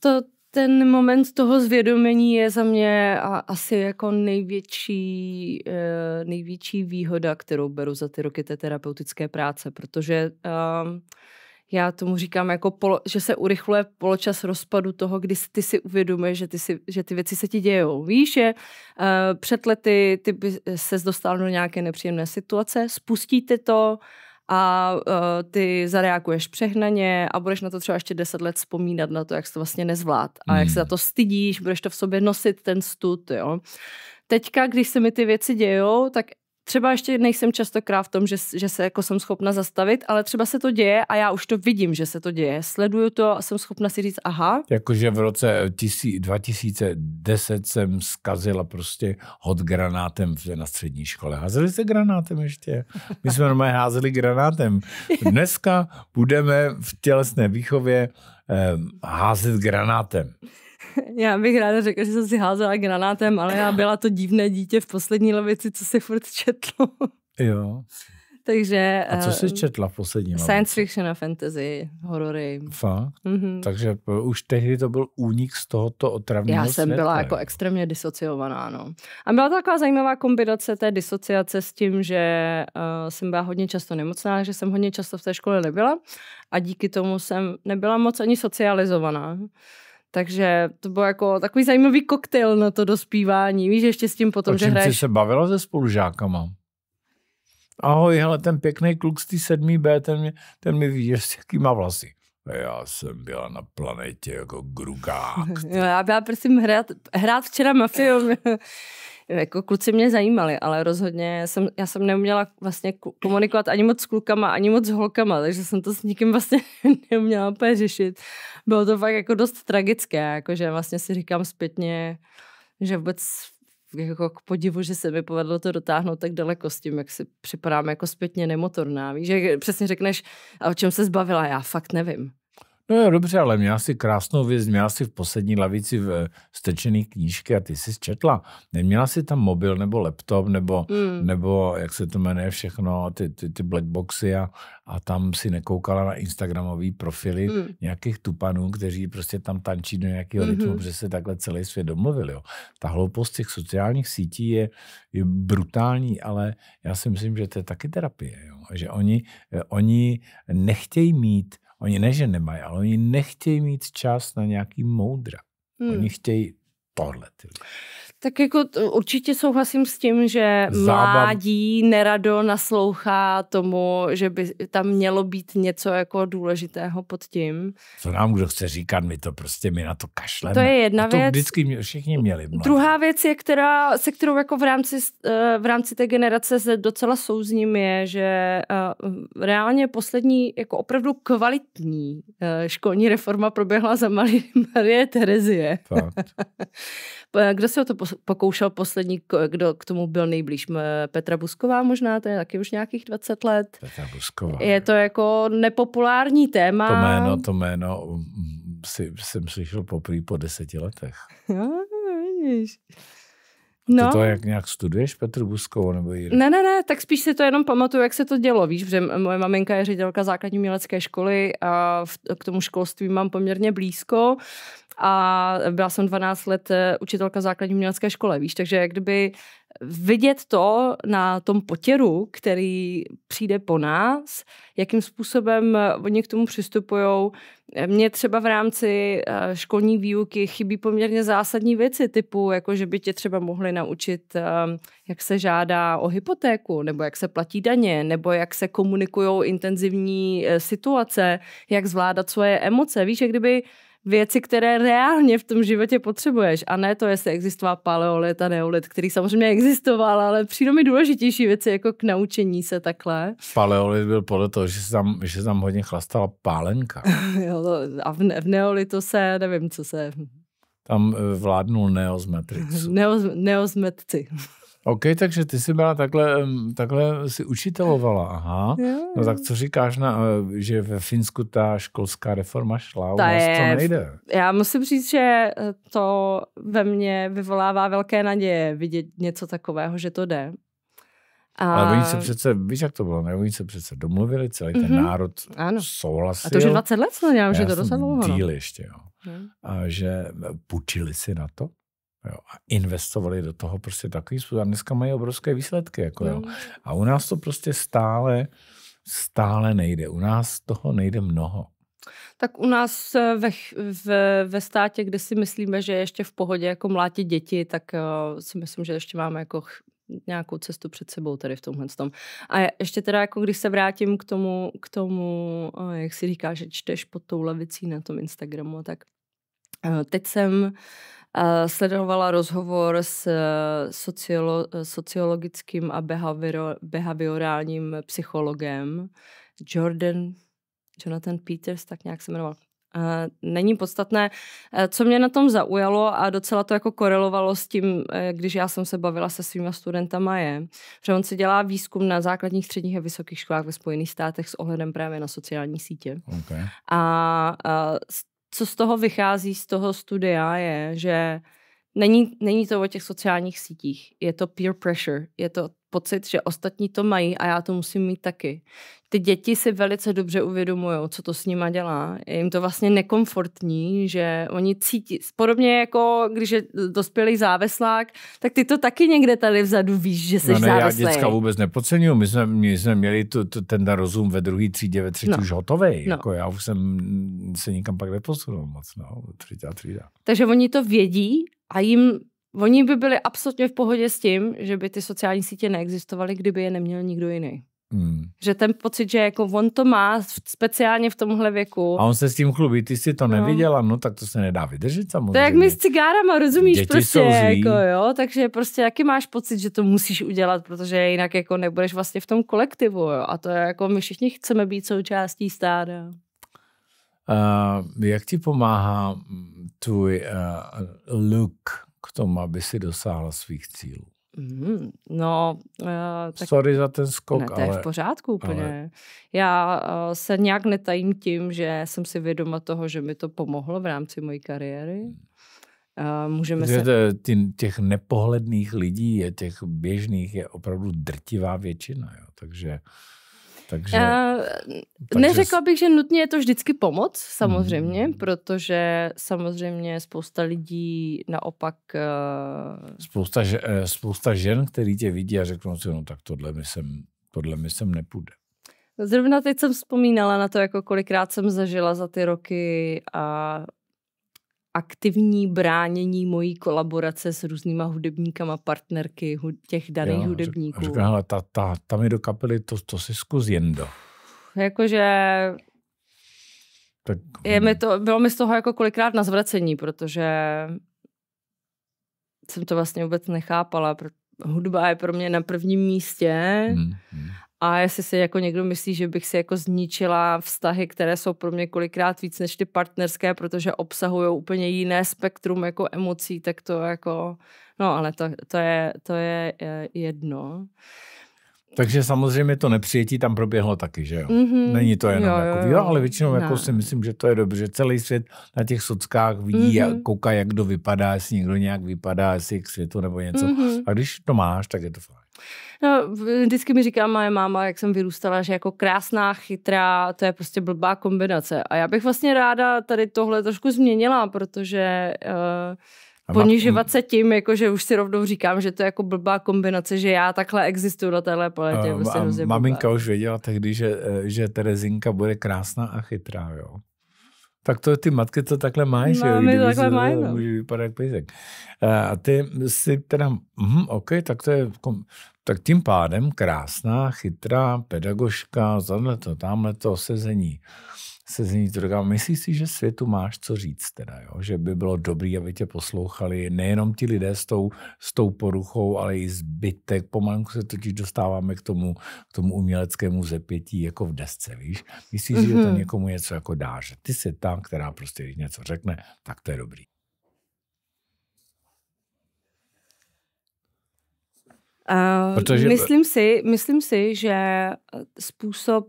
To ten moment toho zvědomení je za mě a asi jako největší, eh, největší výhoda, kterou beru za ty roky té terapeutické práce, protože ehm, já tomu říkám, jako polo, že se urychluje poločas rozpadu toho, kdy ty si uvědomuješ, že ty, že ty věci se ti dějou. Víš, že uh, před lety ty by eh, se dostal do nějaké nepříjemné situace, spustíte to, uh, a uh, ty zareaguješ přehnaně a budeš na to třeba ještě deset let vzpomínat na to, jak jsi to vlastně nezvlád a mm. jak se za hmm. to stydíš, budeš to v sobě nosit ten stud, jo. Teďka, když se mi ty věci dějou, tak třeba ještě nejsem často v tom, že, že se jako jsem schopna zastavit, ale třeba se to děje a já už to vidím, že se to děje. Sleduju to a jsem schopna si říct, aha. Jakože v roce eh, tisí, 2010 jsem zkazila prostě hod granátem na střední škole. Házeli se granátem ještě. My jsme normálně házeli granátem. Dneska budeme v tělesné výchově eh, házet granátem. já bych ráda řekla, že jsem si házela granátem, ale já byla to divné dítě v poslední levici, co si furt četlo. jo. Takže... A co jsi eh, četla v poslední Science lovici? fiction a fantasy, horory. Fakt? Mm-hmm. Takže eh, už tehdy to byl únik z tohoto otravného Já jsem světa. byla jako extrémně disociovaná, no. A byla to taková zajímavá kombinace té disociace s tím, že uh, jsem byla hodně často nemocná, že jsem hodně často v té škole nebyla a díky tomu jsem nebyla moc ani socializovaná. Takže to bylo jako takový zajímavý koktejl na to dospívání. Víš, ještě s tím potom, o čem že hraješ... se bavila se spolužákama? Ahoj, hele, ten pěkný kluk z té sedmý b ten, mi, ten mi vidíš, s jaký má vlasy. Já jsem byla na planetě jako grugák. Já byla prosím hrát, hrát včera mafiu. jako kluci mě zajímali, ale rozhodně jsem, já jsem neuměla vlastně komunikovat ani moc s klukama, ani moc s holkama, takže jsem to s nikým vlastně neuměla úplně řešit bylo to fakt jako dost tragické, jakože vlastně si říkám zpětně, že vůbec jako k podivu, že se mi povedlo to dotáhnout tak daleko s tím, jak si připadám jako zpětně nemotorná. Víš, že přesně řekneš, a o čem se zbavila, já fakt nevím. No jo, dobře, ale měla si krásnou věc, měla si v poslední lavici v eh, stečený knížky a ty jsi četla. Neměla si tam mobil nebo laptop nebo, mm. nebo jak se to jmenuje všechno, ty, ty, ty blackboxy a, a tam si nekoukala na Instagramové profily mm. nějakých tupanů, kteří prostě tam tančí do nějakého mm-hmm. protože se takhle celý svět domluvil. Jo. Ta hloupost těch sociálních sítí je, je brutální, ale já si myslím, že to je taky terapie. Jo. Že oni, eh, oni nechtějí mít Oni ne, že nemají, ale oni nechtějí mít čas na nějaký moudra. Hmm. Oni chtějí tohle? Ty tak jako určitě souhlasím s tím, že Zábav... mládí nerado naslouchá tomu, že by tam mělo být něco jako důležitého pod tím. Co nám kdo chce říkat, my to prostě, my na to kašleme. To je jedna A to věc. vždycky mě, všichni měli. Mladí. Druhá věc je, která, se kterou jako v rámci, eh, v rámci té generace se docela souzním je, že eh, reálně poslední jako opravdu kvalitní eh, školní reforma proběhla za Marie Terezie. Fakt. Kdo se o to pokoušel poslední, kdo k tomu byl nejblíž? Petra Busková možná, to je taky už nějakých 20 let. Petra Busková. Je to jako nepopulární téma. To jméno, to jméno um, si, jsem slyšel poprvé po deseti letech. No, vidíš. No. Ty to jak nějak studuješ Petru Buskovou nebo jí? Ne, ne, ne, tak spíš si to jenom pamatuju, jak se to dělo, víš, že moje maminka je ředitelka základní umělecké školy a v, k tomu školství mám poměrně blízko a byla jsem 12 let eh, učitelka základní umělecké škole, víš, takže jak kdyby vidět to na tom potěru, který přijde po nás, jakým způsobem eh, oni k tomu přistupují. Mně třeba v rámci eh, školní výuky chybí poměrně zásadní věci, typu, jako že by tě třeba mohli naučit, ehm, jak se žádá o hypotéku, nebo jak se platí daně, nebo jak se komunikují intenzivní situace, jak zvládat svoje emoce. Víš, jak kdyby věci, které reálně v tom životě potřebuješ. A ne to, jestli existoval paleolit a neolit, který samozřejmě existoval, ale přijde mi důležitější věci jako k naučení se takhle. Paleolit byl podle toho, že se tam, že se tam hodně chlastala pálenka. jo, to, a v, ne, v neolitu se, nevím, co se... Tam eh, vládnul neozmetric. Neoz, neozmetci. OK, takže ty jsi byla takhle, takhle si učitelovala, aha. No tak co říkáš, na, eh, že ve Finsku ta školská reforma šla, u ta to nejde. Já musím říct, že eh, to ve mně vyvolává velké naděje vidět něco takového, že to jde. A... Ale oni se přece, víš, jak to bylo, ne? Oni se přece domluvili, celý ten mm-hmm. národ ano. souhlasil. A to už 20 let, no, já už že to dosadlo. dlouho. No. Díl ještě, jo. Hmm. A že eh, půjčili si na to? Jo, a investovali do toho prostě takový způsob. A dneska mají obrovské výsledky. Jako, jo. Mm. A u nás to prostě stále, stále nejde. U nás toho nejde mnoho. Tak u nás eh, ve, ve, ve státě, kde si myslíme, že je ještě v pohodě jako mlátit děti, tak uh, si myslím, že ještě máme jako nějakou cestu před sebou tady v tomhle tom. A ještě teda, jako když se vrátím k tomu, k tomu eh, jak si říká, že čteš pod tou levicí na tom Instagramu, tak teď jsem Eh, sledovala rozhovor s eh, sociolo, sociologickým a behaviro, behaviorálním psychologem Jordan, Jonathan Peters, tak nějak se jmenoval. Eh, není podstatné, co mě na tom zaujalo a docela to jako korelovalo s tím, když já jsem se bavila se svýma studentama je, že on si dělá výzkum na základních, středních a vysokých školách ve Spojených státech s ohledem právě na sociální sítě. Okay. A, a co z toho vychází z toho studia, je, že není, není to o těch sociálních sítích, je to peer pressure, je to pocit, že ostatní to mají a já to musím mít taky. Ty děti si velice dobře uvědomují, co to s nima dělá. Je jim to vlastně nekomfortní, že oni cítí, podobně jako když je dospělý záveslák, tak ty to taky někde tady vzadu víš, že jsi no ne, Já děcka vůbec nepocenuju. my jsme, my jsme měli tu, tu, ten rozum ve druhý třídě, ve třetí no. už hotový. No. Jako já už jsem se nikam pak neposunul moc, no, třetí třída. Takže oni to vědí a jim Oni by byli absolutně v pohodě s tím, že by ty sociální sítě neexistovaly, kdyby je neměl nikdo jiný. Hmm. Že ten pocit, že jako on to má speciálně v tomhle věku. A on se s tím chlubí, ty si to no. neviděla, no tak to se nedá vydržet samozřejmě. To jak my s cigárama, rozumíš Děti prostě, jako jo, takže prostě jaký máš pocit, že to musíš udělat, protože jinak jako nebudeš vlastně v tom kolektivu, jo, a to je jako my všichni chceme být součástí stáda. Uh, jak ti pomáhá mm, tvůj uh, look k tomu, aby si dosáhla svých cílů? Mm, no, uh, tak... Sorry za ten skok, ne, to ale... je v pořádku úplně. Ale... Já uh, se nějak netajím tím, že jsem si vědoma toho, že mi to pomohlo v rámci mojí kariéry. Uh, můžeme Protože se... Těch nepohledných lidí, je těch běžných je opravdu drtivá většina, jo. takže... Uh, takže, uh, takže... Neřekla bych, že nutně je to vždycky pomoc, samozřejmě, hmm. protože samozřejmě spousta lidí naopak... Uh... Spousta, eh, spousta žen, který tě vidí a řeknou si, no tak tohle mi sem, tohle mi sem nepůjde. Zrovna teď jsem vzpomínala na to, jako kolikrát jsem zažila za ty roky a aktivní bránění mojí kolaborace s různýma hudebníkama, partnerky těch daných jo, hudebníků. Řekl, ale ta, ta, ta mi do kapely, to, to si zkus do. Jakože tak... je mi to, bylo mi z toho jako kolikrát na zvracení, protože jsem to vlastně vůbec nechápala. Hudba je pro mě na prvním místě hmm, hmm. A jestli si jako někdo myslí, že bych si jako zničila vztahy, které jsou pro mě kolikrát víc než ty partnerské, protože obsahují úplně jiné spektrum jako emocí, tak to jako, no ale to, to, je, to je eh, jedno. Takže samozřejmě to nepřijetí tam proběhlo taky, že jo? Mm-hmm. Není to jenom jo, jako, jo, jo, ale většinou ne. jako si myslím, že to je dobře. Celý svět na těch sockách vidí mm-hmm. a mhm. kouká, jak kdo vypadá, jestli někdo nějak vypadá, jestli k světu nebo něco. Mm-hmm. A když to máš, tak je to fajn. No, vždycky mi říká moje máma, jak jsem vyrůstala, že jako krásná, chytrá, to je prostě blbá kombinace. A já bych vlastně ráda tady tohle trošku změnila, protože uh, ponižovat se tím, jako že už si rovnou říkám, že to je jako blbá kombinace, že já takhle existuju na téhle planetě. Uh, prostě maminka blbá. už věděla tehdy, že, eh, že Terezinka bude krásná a chytrá, jo? Tak to ty matky to takhle mají, že jo? Máme to takhle mají, no. Může vypadat jak pejsek. A ty si teda, mm, OK, tak to je, jako- tak tím pádem krásná, chytrá pedagožka, tohle to, tamhle to, sezení. Uh, se z ní to myslíš si, že světu máš co říct teda, jo? že by bylo dobré, aby tě poslouchali nejenom ti lidé s tou, s tou poruchou, ale i zbytek. Pomalu se totiž dostáváme k tomu, k tomu uměleckému zepětí jako v desce, víš? Myslíš, mm-hmm. že to mhm. někomu něco jako dá, že ty jsi ta, která prostě když něco řekne, tak to je dobrý. Uh, Protože... myslím, si, myslím si, že způsob,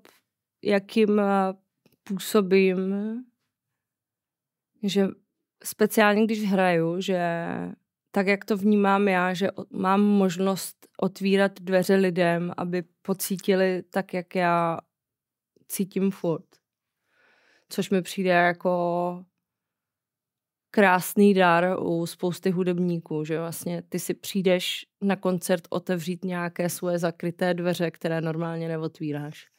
jakým působím, že speciálně když hraju, že tak, jak to vnímám já, že mám možnost otvírat dveře lidem, aby pocítili tak, jak já cítím furt. Což mi přijde jako krásný dar u spousty hudebníků, že vlastně ty si přijdeš na koncert otevřít nějaké svoje zakryté dveře, které normálně neotvíráš.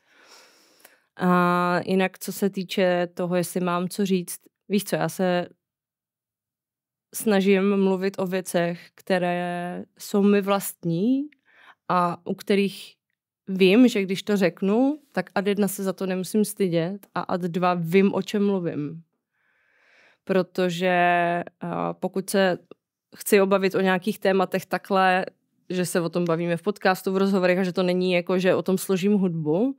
A jinak, co se týče toho, jestli mám co říct, víš co, já se snažím mluvit o věcech, které jsou mi vlastní a u kterých vím, že když to řeknu, tak ad jedna se za to nemusím stydět a ad dva vím, o čem mluvím. Protože pokud se chci obavit o nějakých tématech takhle, že se o tom bavíme v podcastu, v rozhovorech a že to není jako, že o tom složím hudbu,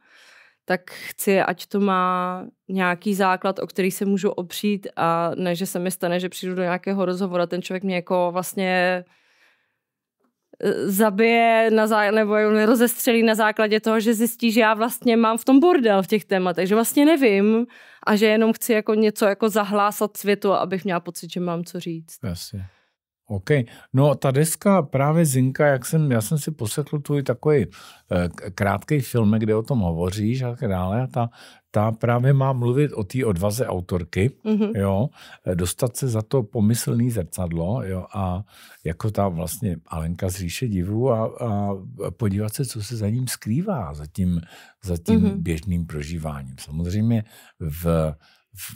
tak chci, ať to má nějaký základ, o který se můžu opřít a ne, že se mi stane, že přijdu do nějakého rozhovoru a ten člověk mě jako vlastně eh, zabije na zá... nebo rozestřelí na základě toho, že zjistí, že já vlastně mám v tom bordel v těch tématech, že vlastně nevím a že jenom chci jako něco jako zahlásat světu, abych měla pocit, že mám co říct. Jasně. OK. No ta deska právě Zinka, jak jsem, já jsem si poslechl tvůj takový eh, krátký film, kde o tom hovoříš a tak dále. A ta, ta právě má mluvit o té odvaze autorky, mm-hmm. jo, eh, dostat se za to pomyslný zrcadlo jo, a jako ta vlastně Alenka z říše divu a, a podívat se, co se za ním skrývá, za tím, za tím mm-hmm. běžným prožíváním. Samozřejmě v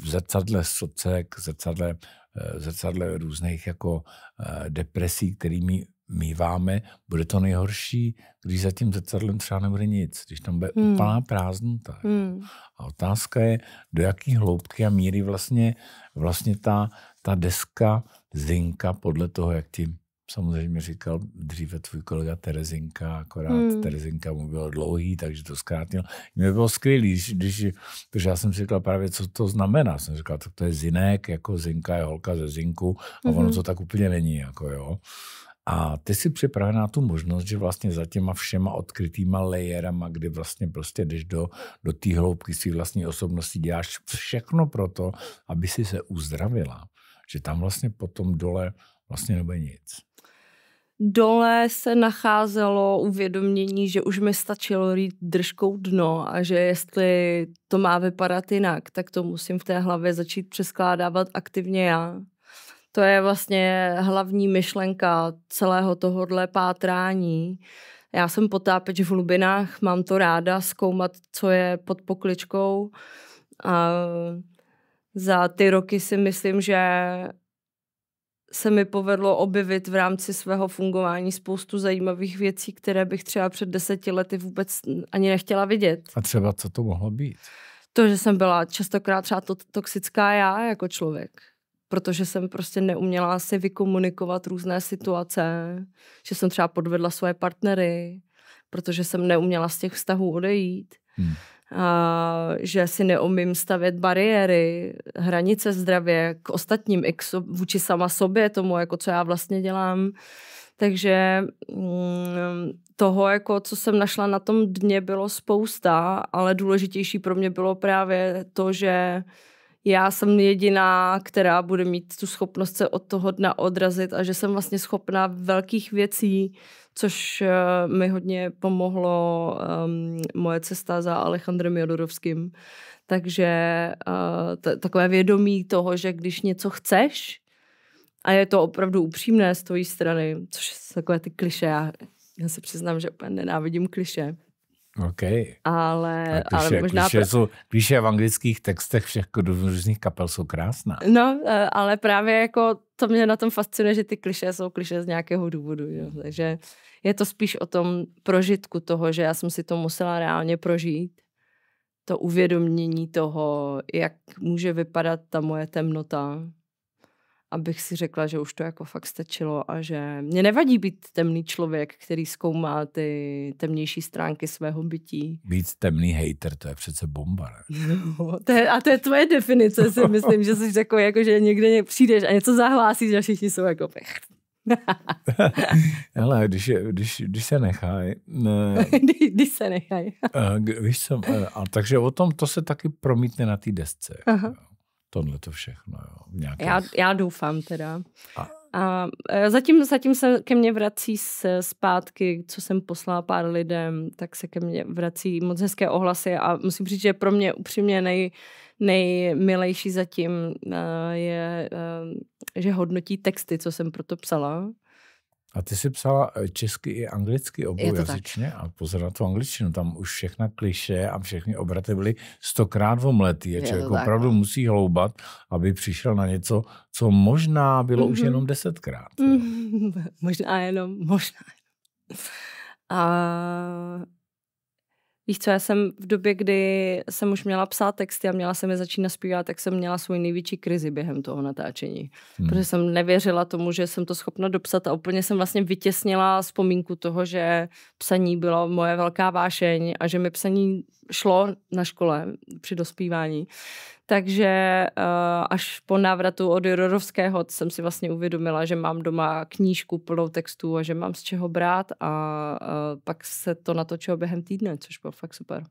v zrcadle socek, zrcadle Eh, zrcadle různých jako eh, depresí, kterými míváme, bude to nejhorší, když za tím zrcadlem třeba nebude nic, když tam bude hmm. úplná prázdnota. Hmm. A otázka je, do jaký hloubky a míry vlastně, vlastně ta, ta deska zinka podle toho, jak ti samozřejmě říkal dříve tvůj kolega Terezinka, akorát hmm. Terezinka mu bylo dlouhý, takže to zkrátil. Mě bylo skvělý, když, protože já jsem si říkal právě, co to znamená. Jsem říkal, tak to je zinek, jako zinka je holka ze zinku a hmm. ono mhm. to tak úplně není. Jako jo. A ty si připravená na tu možnost, že vlastně za těma všema odkrytýma lejerama, kdy vlastně prostě jdeš do, do té hloubky své vlastní osobnosti, děláš všechno pro to, aby si se uzdravila. Že tam vlastně potom dole vlastně nebude nic. Dole se nacházelo uvědomění, že už mi stačilo jít držkou dno a že jestli to má vypadat jinak, tak to musím v té hlavě začít přeskládávat aktivně já. To je vlastně hlavní myšlenka celého tohohle pátrání. Já jsem potápeč v hlubinách, mám to ráda zkoumat, co je pod pokličkou. A za ty roky si myslím, že se mi povedlo objevit v rámci svého fungování spoustu zajímavých věcí, které bych třeba před deseti lety vůbec ani nechtěla vidět. A třeba co to mohlo být? To, že jsem byla častokrát třeba to, toxická já jako člověk, protože jsem prostě neuměla si vykomunikovat různé situace, že jsem třeba podvedla svoje partnery, protože jsem neuměla z těch vztahů odejít. Hmm a že si neumím stavět bariéry, hranice zdravě k ostatním, i k so, vůči sama sobě tomu, jako co já vlastně dělám. Takže mm, toho, jako co jsem našla na tom dně, bylo spousta, ale důležitější pro mě bylo právě to, že já jsem jediná, která bude mít tu schopnost se od toho dna odrazit a že jsem vlastně schopná velkých věcí, což eh, mi hodně pomohlo um, moje cesta za Alejandrem Jodorovským. Takže uh, t- takové vědomí toho, že když něco chceš a je to opravdu upřímné z tvojí strany, což je takové ty kliše, já, já se přiznám, že úplně nenávidím kliše, Okay. Ale, ale možná... Píše, pro... jsou, píše v anglických textech všech různých kapel jsou krásná. No, e, ale právě jako to mě na tom fascinuje, že ty kliše jsou kliše z nějakého důvodu. Jo. Takže je to spíš o tom prožitku toho, že já jsem si to musela reálně prožít. To uvědomění toho, jak může vypadat ta moje temnota, abych si řekla, že už to jako fakt stačilo a že mě nevadí být temný člověk, který zkoumá ty temnější stránky svého bytí. Být temný hater, to je přece bomba, ne? No, to je, a to je tvoje definice, si myslím, že jsi řekl, jako, že někde přijdeš a něco zahlásíš a všichni jsou jako pech. Hele, když, když, když se nechají. Ne, když se nechají. Eh, víš co, eh, a takže o tom to se taky promítne na té desce. Aha tohle to všechno. Jo. Nějakých... Já, já doufám teda. A... A e, zatím, zatím se ke mně vrací se zpátky, co jsem poslala pár lidem, tak se ke mně vrací moc hezké ohlasy a musím říct, že pro mě upřímně nej, nejmilejší zatím e, je, e, že hodnotí texty, co jsem proto psala a ty si psala eh, česky i anglicky obojazyčně a pozor na tu angličtinu, tam už všechna kliše a všechny obraty byly stokrát omletý a člověk opravdu tak. No. musí hloubat, aby přišel na něco, co možná bylo mm-hmm. už mhm. jenom desetkrát. Mm-hmm. Možná jenom, možná. A Víš co, já jsem v době, kdy jsem už měla psát texty a měla jsem je začít naspívat, tak jsem měla svůj největší krizi během toho natáčení. Hmm. Protože jsem nevěřila tomu, že jsem to schopna dopsat a úplně jsem vlastně vytěsnila vzpomínku toho, že psaní bylo moje velká vášeň a že mi psaní šlo na škole při dospívání. Takže uh, až po návratu od Jororovského jsem si vlastně uvědomila, že mám doma knížku plnou textů a že mám z čeho brát a uh, pak se to natočilo během týdne, což bylo fakt super.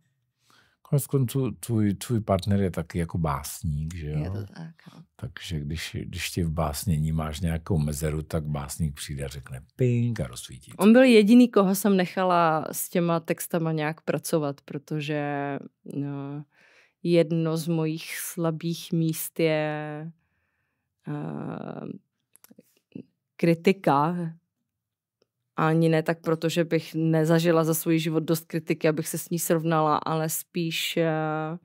Konec konců tvůj, tvůj partner je taky jako básník, že jo? Je to tak, no. Takže když, když ti v básnění máš nějakou mezeru, tak básník přijde a řekne ping a rozsvítí. On byl jediný, koho jsem nechala s těma textama nějak pracovat, protože no, jedno z mojich slabých míst je uh, kritika. Ani ne tak, protože bych nezažila za svůj život dost kritiky, abych se s ní srovnala, ale spíš uh,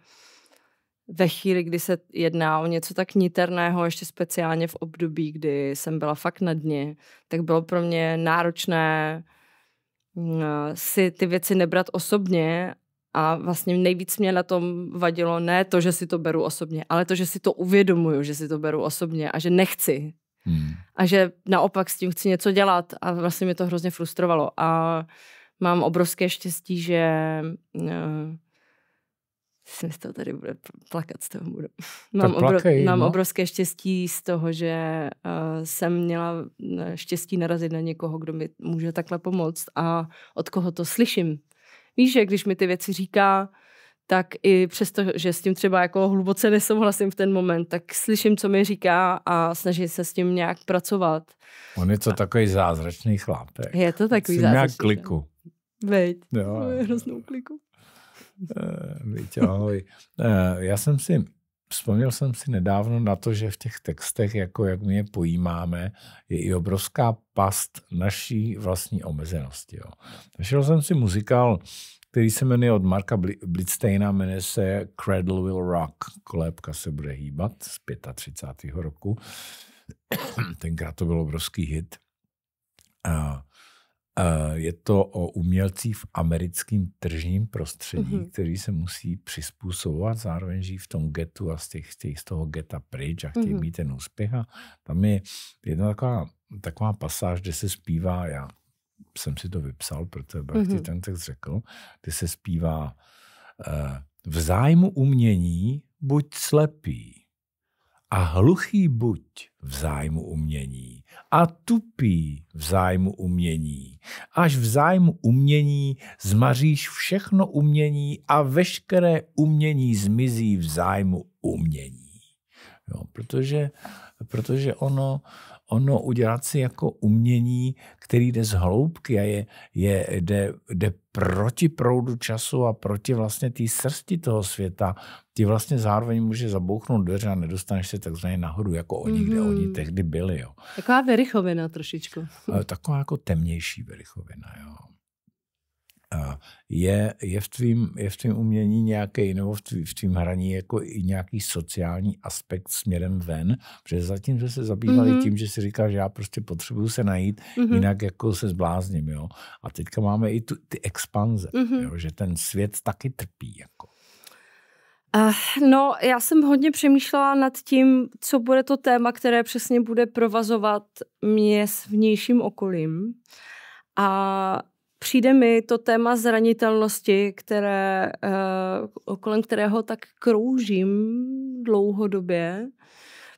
ve chvíli, kdy se jedná o něco tak niterného, ještě speciálně v období, kdy jsem byla fakt na dně, tak bylo pro mě náročné eh, si ty věci nebrat osobně a vlastně nejvíc mě na tom vadilo ne to, že si to beru osobně, ale to, že si to uvědomuju, že si to beru osobně a že nechci. Hmm. A že naopak s tím chci něco dělat a vlastně mě to hrozně frustrovalo. A mám obrovské štěstí, že uh, eh, jsem z toho tady bude plakat, z toho budu. Mám, plakej, obro, no. mám obrovské štěstí z toho, že uh, jsem měla eh, štěstí narazit na někoho, kdo mi může takhle pomoct a od koho to slyším Víš, že když mi ty věci říká, tak i přesto, že s tím třeba jako hluboce nesouhlasím v ten moment, tak slyším, co mi říká a snažím se s tím nějak pracovat. On je to a... takový zázračný chlápek. Je to takový zázračný. Nějak kliku. No. Veď, jo, hroznou kliku. Eh, Víte, ahoj. Eh, já jsem si Vzpomněl jsem si nedávno na to, že v těch textech, jako jak my je pojímáme, je i obrovská past naší vlastní omezenosti. Jo. Našel jsem si muzikál, který se jmenuje od Marka Blitsteina, jmenuje se Cradle Will Rock. Kolébka se bude hýbat z 35. roku. Tenkrát to byl obrovský hit. Eh, je to o umělcích v americkém tržním prostředí, mm-hmm. kteří se musí přizpůsobovat, zároveň žijí v tom getu a z, těch, z, těch, z toho geta pryč a chtějí mm-hmm. mít ten úspěch. A tam je jedna taková, taková pasáž, kde se zpívá, já jsem si to vypsal, protože mm-hmm. ten text řekl, kde se zpívá uh, v zájmu umění buď slepý a hluchý buď v zájmu umění a tupý v zájmu umění. Až v zájmu umění zmaříš všechno umění a veškeré umění zmizí v zájmu umění. Jo, protože, protože ono ono udělat si jako umění, který jde z hloubky a je, je, jde, jde proti proudu času a proti vlastně té srsti toho světa, ty vlastně zároveň může zabouchnout dveře a nedostaneš se takzvaně nahoru, jako oni, mm-hmm. kde oni mhm. tehdy byli. Jo. Taková verichovina trošičku. Taková jako temnější verichovina, jo je, je, v tvým, je v tvým umění nějaký, nebo v, tvým, v tvým hraní jako i nějaký sociální aspekt směrem ven, protože zatím jsme se zabývali mm-hmm. tím, že si říká, že já prostě potřebuju se najít, mm-hmm. jinak jako se zblázním, jo. A teďka máme i tu, ty expanze, mm-hmm. jo, že ten svět taky trpí, jako. Uh, no, já jsem hodně přemýšlela nad tím, co bude to téma, které přesně bude provazovat mě s vnějším okolím. A přijde mi to téma zranitelnosti, které, eh, kolem kterého tak kroužím dlouhodobě,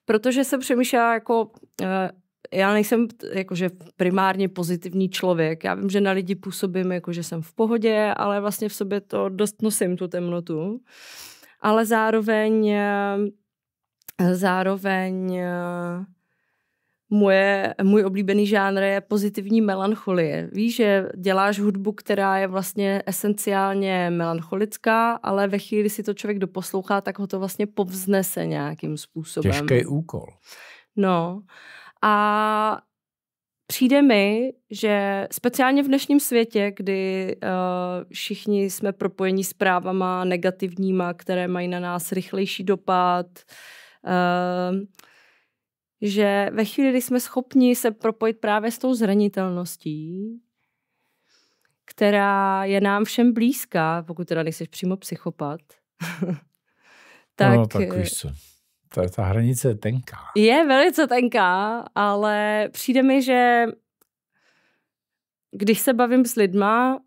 protože se přemýšlela jako, eh, já nejsem jakože primárně pozitivní člověk, já vím, že na lidi působím jako, že jsem v pohodě, ale vlastně v sobě to dost nosím, tu temnotu. Ale zároveň, eh, zároveň moje, můj oblíbený žánr je pozitivní melancholie. Víš, že děláš hudbu, která je vlastně esenciálně melancholická, ale ve chvíli, si to člověk doposlouchá, tak ho to vlastně povznese nějakým způsobem. Těžký úkol. No a přijde mi, že speciálně v dnešním světě, kdy uh, všichni jsme propojeni právama negativníma, které mají na nás rychlejší dopad, uh, že ve chvíli, kdy jsme schopni se propojit právě s tou zranitelností, která je nám všem blízká, pokud teda nejsi přímo psychopat, tak... No, tak víš co. Ta, ta hranice je tenká. Je velice tenká, ale přijde mi, že když se bavím s lidma,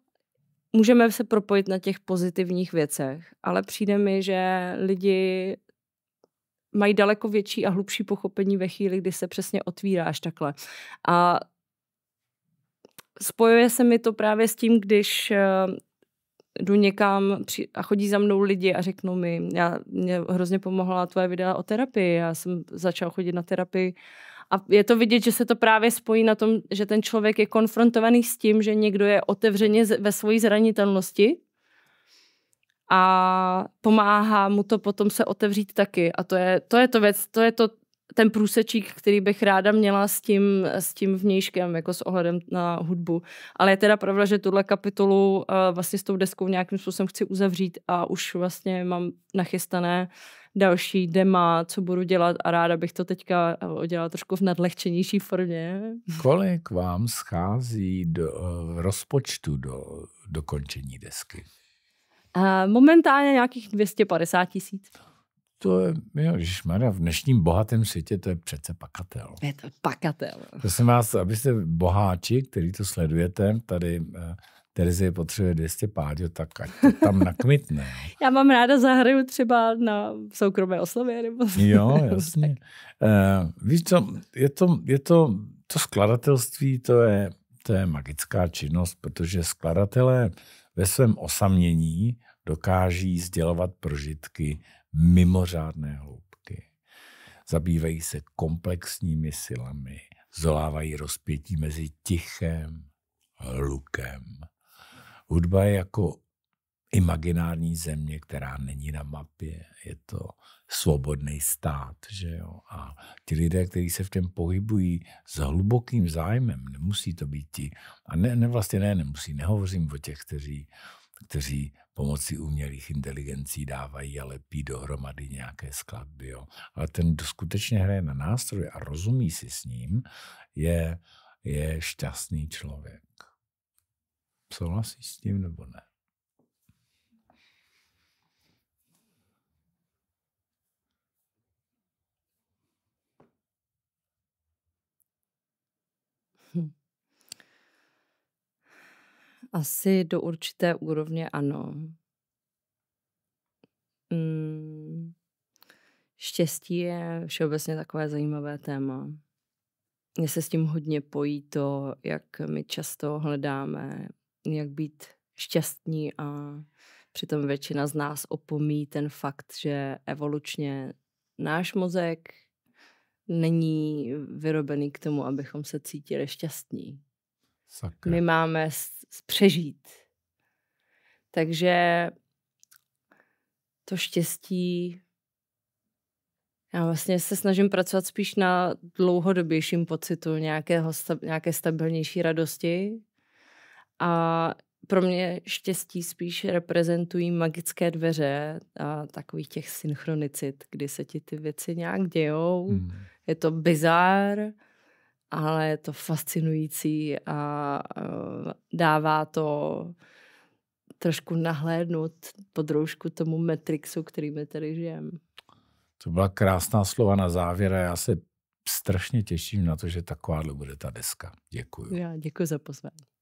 můžeme se propojit na těch pozitivních věcech, ale přijde mi, že lidi mají daleko větší a hlubší pochopení ve chvíli, kdy se přesně otvíráš takhle. A spojuje se mi to právě s tím, když eh, jdu někam a chodí za mnou lidi a řeknou mi, já, mě hrozně pomohla tvoje videa o terapii, já jsem začal chodit na terapii a je to vidět, že se to právě spojí na tom, že ten člověk je konfrontovaný s tím, že někdo je otevřeně ve své zranitelnosti a pomáhá mu to potom se otevřít taky. A to je to, je to věc, to je to, ten průsečík, který bych ráda měla s tím, s tím vnějškem, jako s ohledem na hudbu. Ale je teda pravda, že tuhle kapitolu uh, vlastně s tou deskou nějakým způsobem chci uzavřít a už vlastně mám nachystané další dema, co budu dělat a ráda bych to teďka eh, udělala trošku v nadlehčenější formě. Kolik vám schází do uh, rozpočtu do dokončení desky? Momentálně nějakých 250 tisíc. To je, jo, Maria, v dnešním bohatém světě to je přece pakatel. Je to pakatel. Prosím vás, abyste boháči, který to sledujete, tady eh, Terezie potřebuje 200 jo, tak ať to tam nakmitne. Já mám ráda zahraju třeba na soukromé oslavě. Nebo... jo, jasně. uh, víš co, je to, je to, to skladatelství, to je, to je magická činnost, protože skladatelé ve svém osamění dokáží sdělovat prožitky mimořádné hloubky. Zabývají se komplexními silami, zolávají rozpětí mezi tichem a hlukem. Hudba je jako imaginární země, která není na mapě. Je to svobodný stát. Že jo? A ti lidé, kteří se v tom pohybují s hlubokým zájmem, nemusí to být ti, a ne, ne vlastně ne, nemusí, nehovořím o těch, kteří, kteří pomocí umělých inteligencí dávají a lepí dohromady nějaké skladby. Jo? Ale ten, kdo skutečně hraje na nástroj a rozumí si s ním, je, je šťastný člověk. Souhlasíš s tím nebo ne? Asi do určité úrovně ano. Mm. Štěstí je všeobecně takové zajímavé téma. Mně se s tím hodně pojí to, jak my často hledáme, jak být šťastní a přitom většina z nás opomí ten fakt, že evolučně náš mozek není vyrobený k tomu, abychom se cítili šťastní. Sakra. my máme přežít. Takže to štěstí, já vlastně se snažím pracovat spíš na dlouhodobějším pocitu nějakého, nějaké stabilnější radosti a pro mě štěstí spíš reprezentují magické dveře a takových těch synchronicit, kdy se ti ty věci nějak dějou. Hmm. Je to bizár, ale je to fascinující a eh, dává to trošku nahlédnout podroužku tomu Matrixu, který my tady žijeme. To byla krásná slova na závěr a já se strašně těším na to, že takováhle bude ta deska. Děkuji. Já děkuji za pozvání.